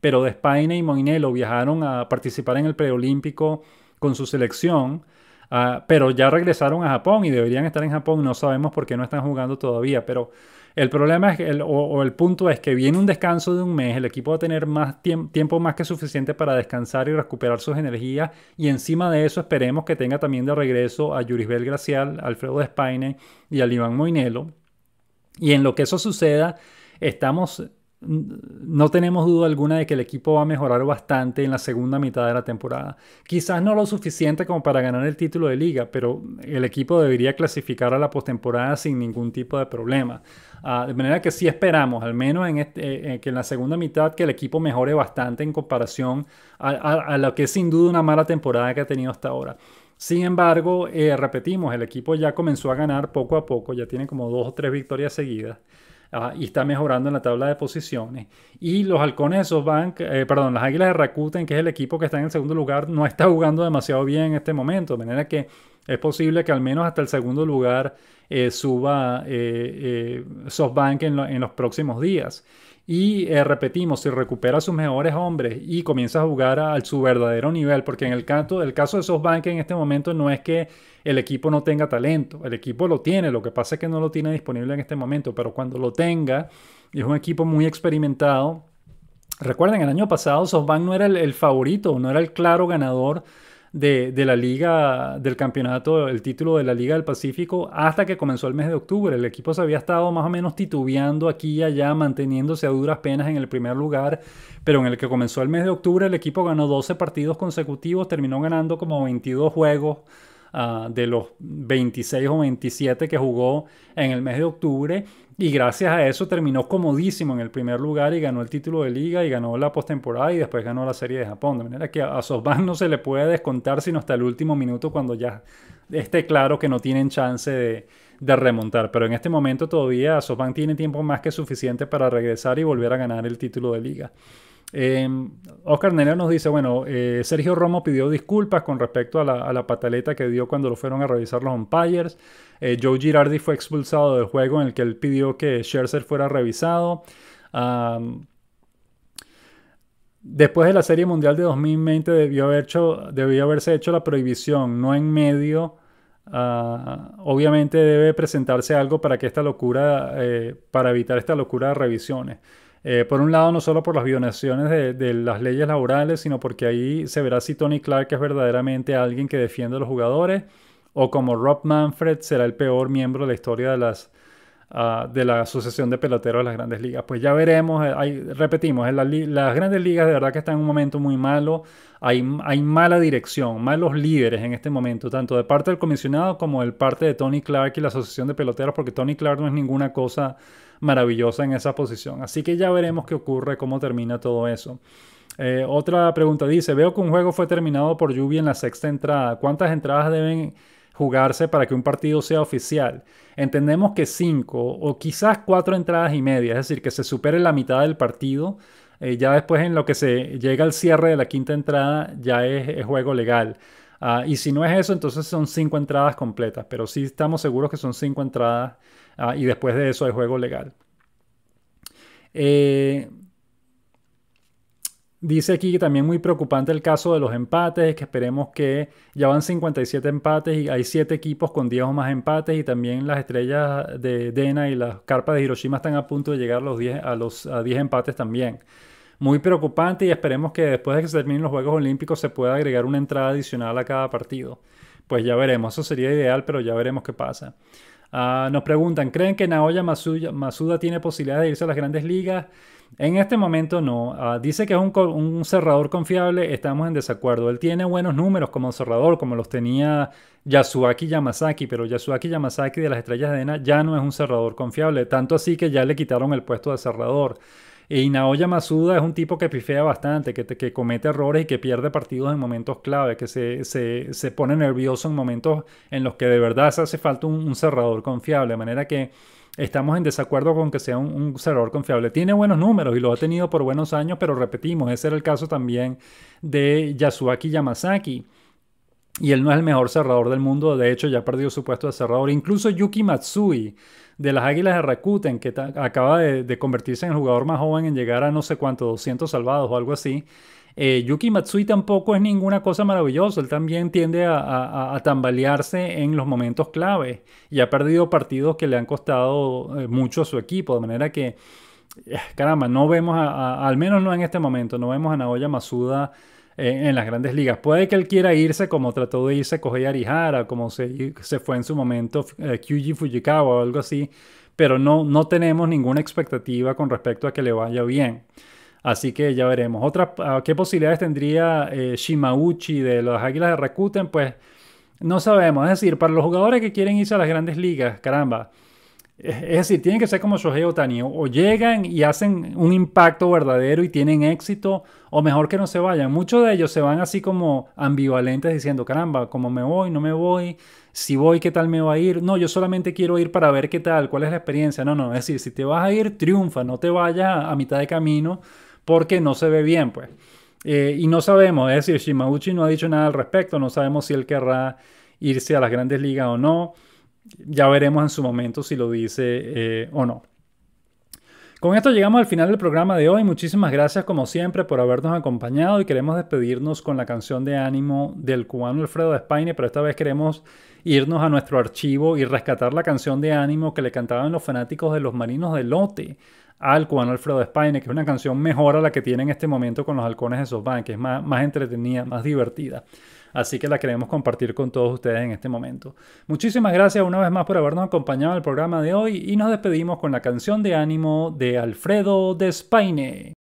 pero de y Moinelo viajaron a participar en el preolímpico con su selección. Ah, pero ya regresaron a Japón y deberían estar en Japón. No sabemos por qué no están jugando todavía, pero el problema es, el, o, el punto es que viene un descanso de un mes, el equipo va a tener más tiempo más que suficiente para descansar y recuperar sus energías y encima de eso esperemos que tenga también de regreso a Yurisbel Gracial, Alfredo Despaine y a Iván Moinelo. Y en lo que eso suceda, estamos no tenemos duda alguna de que el equipo va a mejorar bastante en la segunda mitad de la temporada. Quizás no lo suficiente como para ganar el título de liga, pero el equipo debería clasificar a la postemporada sin ningún tipo de problema. Ah, de manera que sí esperamos, al menos en este, eh, eh, que en la segunda mitad, que el equipo mejore bastante en comparación a, lo que es sin duda una mala temporada que ha tenido hasta ahora. Sin embargo, eh, repetimos, el equipo ya comenzó a ganar poco a poco, ya tiene como dos o tres victorias seguidas. Ah, y está mejorando en la tabla de posiciones. Y los halcones de SoftBank, eh, perdón, las águilas de Rakuten, que es el equipo que está en el segundo lugar, no está jugando demasiado bien en este momento. De manera que es posible que al menos hasta el segundo lugar eh, suba eh, SoftBank en los próximos días y eh, repetimos, si recupera sus mejores hombres y comienza a jugar a, su verdadero nivel, porque en el, caso, el caso de SoftBank en este momento no es que el equipo no tenga talento, el equipo lo tiene, lo que pasa es que no lo tiene disponible en este momento, pero cuando lo tenga, es un equipo muy experimentado. Recuerden, el año pasado SoftBank no era el favorito, no era el claro ganador de, la liga, del campeonato, el título de la Liga del Pacífico, hasta que comenzó el mes de octubre. El equipo se había estado más o menos titubeando aquí y allá, manteniéndose a duras penas en el primer lugar, pero en el que comenzó el mes de octubre el equipo ganó 12 partidos consecutivos, terminó ganando como 22 juegos. Ah, de los 26 o 27 que jugó en el mes de octubre y gracias a eso terminó comodísimo en el primer lugar y ganó el título de liga y ganó la postemporada y después ganó la Serie de Japón. De manera que a Sosban no se le puede descontar sino hasta el último minuto cuando ya esté claro que no tienen chance de, remontar. Pero en este momento todavía Sosban tiene tiempo más que suficiente para regresar y volver a ganar el título de liga. Em, Oscar nos dice, bueno, eh, Sergio Romo pidió disculpas con respecto a la, pataleta que dio cuando lo fueron a revisar los umpires. Eh, Joe Girardi fue expulsado del juego en el que él pidió que Scherzer fuera revisado. después de la Serie Mundial de 2020 debió, hecho, haberse hecho la prohibición, no en medio. Ah, obviamente debe presentarse algo para que esta locura, eh, para evitar esta locura de revisiones. Eh, por un lado, no solo por las violaciones de, las leyes laborales, sino porque ahí se verá si Tony Clark es verdaderamente alguien que defiende a los jugadores o como Rob Manfred será el peor miembro de la historia de, las, ah, de la Asociación de Peloteros de las Grandes Ligas. Pues ya veremos, eh, repetimos, en eh, las Grandes Ligas de verdad que están en un momento muy malo, hay, hay mala dirección, malos líderes en este momento, tanto de parte del comisionado como de parte de Tony Clark y la Asociación de Peloteros, porque Tony Clark no es ninguna cosa maravillosa en esa posición. Así que ya veremos qué ocurre, cómo termina todo eso. Eh, otra pregunta dice, veo que un juego fue terminado por lluvia en la sexta entrada. ¿Cuántas entradas deben jugarse para que un partido sea oficial? Entendemos que cinco o quizás cuatro entradas y media, es decir, que se supere la mitad del partido. Eh, ya después en lo que se llega al cierre de la quinta entrada ya es, juego legal. Ah, y si no es eso, entonces son cinco entradas completas, pero sí estamos seguros que son cinco entradas Ah, y después de eso, hay juego legal. Eh, dice aquí que también muy preocupante el caso de los empates, que esperemos que ya van 57 empates y hay 7 equipos con 10 o más empates y también las estrellas de Dena y las carpas de Hiroshima están a punto de llegar a los 10, a los, 10 empates también muy preocupante y esperemos que después de que se terminen los Juegos Olímpicos se pueda agregar una entrada adicional a cada partido. Pues ya veremos, eso sería ideal, pero ya veremos qué pasa. Ah, nos preguntan, ¿creen que Naoya Masuda tiene posibilidad de irse a las grandes ligas? En este momento no. Ah, dice que es un, cerrador confiable, estamos en desacuerdo. Él tiene buenos números como cerrador, como los tenía Yasuaki Yamazaki, pero Yasuaki Yamazaki de las Estrellas de Arena ya no es un cerrador confiable, tanto así que ya le quitaron el puesto de cerrador. Y Naoya Masuda es un tipo que pifea bastante, que, comete errores y que pierde partidos en momentos clave, que se, pone nervioso en momentos en los que de verdad se hace falta un, cerrador confiable. De manera que estamos en desacuerdo con que sea un, cerrador confiable. Tiene buenos números y lo ha tenido por buenos años, pero repetimos, ese era el caso también de Yasuaki Yamazaki. Y él no es el mejor cerrador del mundo, de hecho ya ha perdido su puesto de cerrador. Incluso Yuki Matsui de las Águilas de Rakuten, que acaba de, convertirse en el jugador más joven en llegar a no sé cuánto, 200 salvados o algo así. Eh, Yuki Matsui tampoco es ninguna cosa maravillosa, él también tiende a, tambalearse en los momentos clave y ha perdido partidos que le han costado eh, mucho a su equipo, de manera que, eh, caramba, no vemos, al menos no en este momento, no vemos a Naoya Masuda en, las grandes ligas. Puede que él quiera irse como trató de irse Kohei Arihara, como se, fue en su momento eh, Kyuji Fujikawa o algo así, pero no, no tenemos ninguna expectativa con respecto a que le vaya bien. Así que ya veremos. Otra, ah, ¿Qué posibilidades tendría eh, Shimauchi de las Águilas de Rakuten? Pues no sabemos. Es decir, para los jugadores que quieren irse a las grandes ligas, caramba, es decir, tienen que ser como Shohei Otani. O llegan y hacen un impacto verdadero y tienen éxito, o mejor que no se vayan. Muchos de ellos se van así como ambivalentes diciendo, caramba, como me voy? ¿No me voy? Si voy, ¿qué tal me va a ir? No, yo solamente quiero ir para ver qué tal, cuál es la experiencia. No, no, es decir, si te vas a ir, triunfa, no te vayas a, mitad de camino porque no se ve bien, pues. Eh, y no sabemos, es decir, Shimauchi no ha dicho nada al respecto, no sabemos si él querrá irse a las grandes ligas o no. Ya veremos en su momento si lo dice eh, o no. Con esto llegamos al final del programa de hoy. Muchísimas gracias como siempre por habernos acompañado y queremos despedirnos con la canción de ánimo del cubano Alfredo de pero esta vez queremos irnos a nuestro archivo y rescatar la canción de ánimo que le cantaban los fanáticos de los Marinos de Lote al cubano Alfredo de que es una canción mejor a la que tiene en este momento con los halcones de Sosban, que es más entretenida, más divertida. Así que la queremos compartir con todos ustedes en este momento. Muchísimas gracias una vez más por habernos acompañado al programa de hoy y nos despedimos con la canción de ánimo de Alfredo Despaine.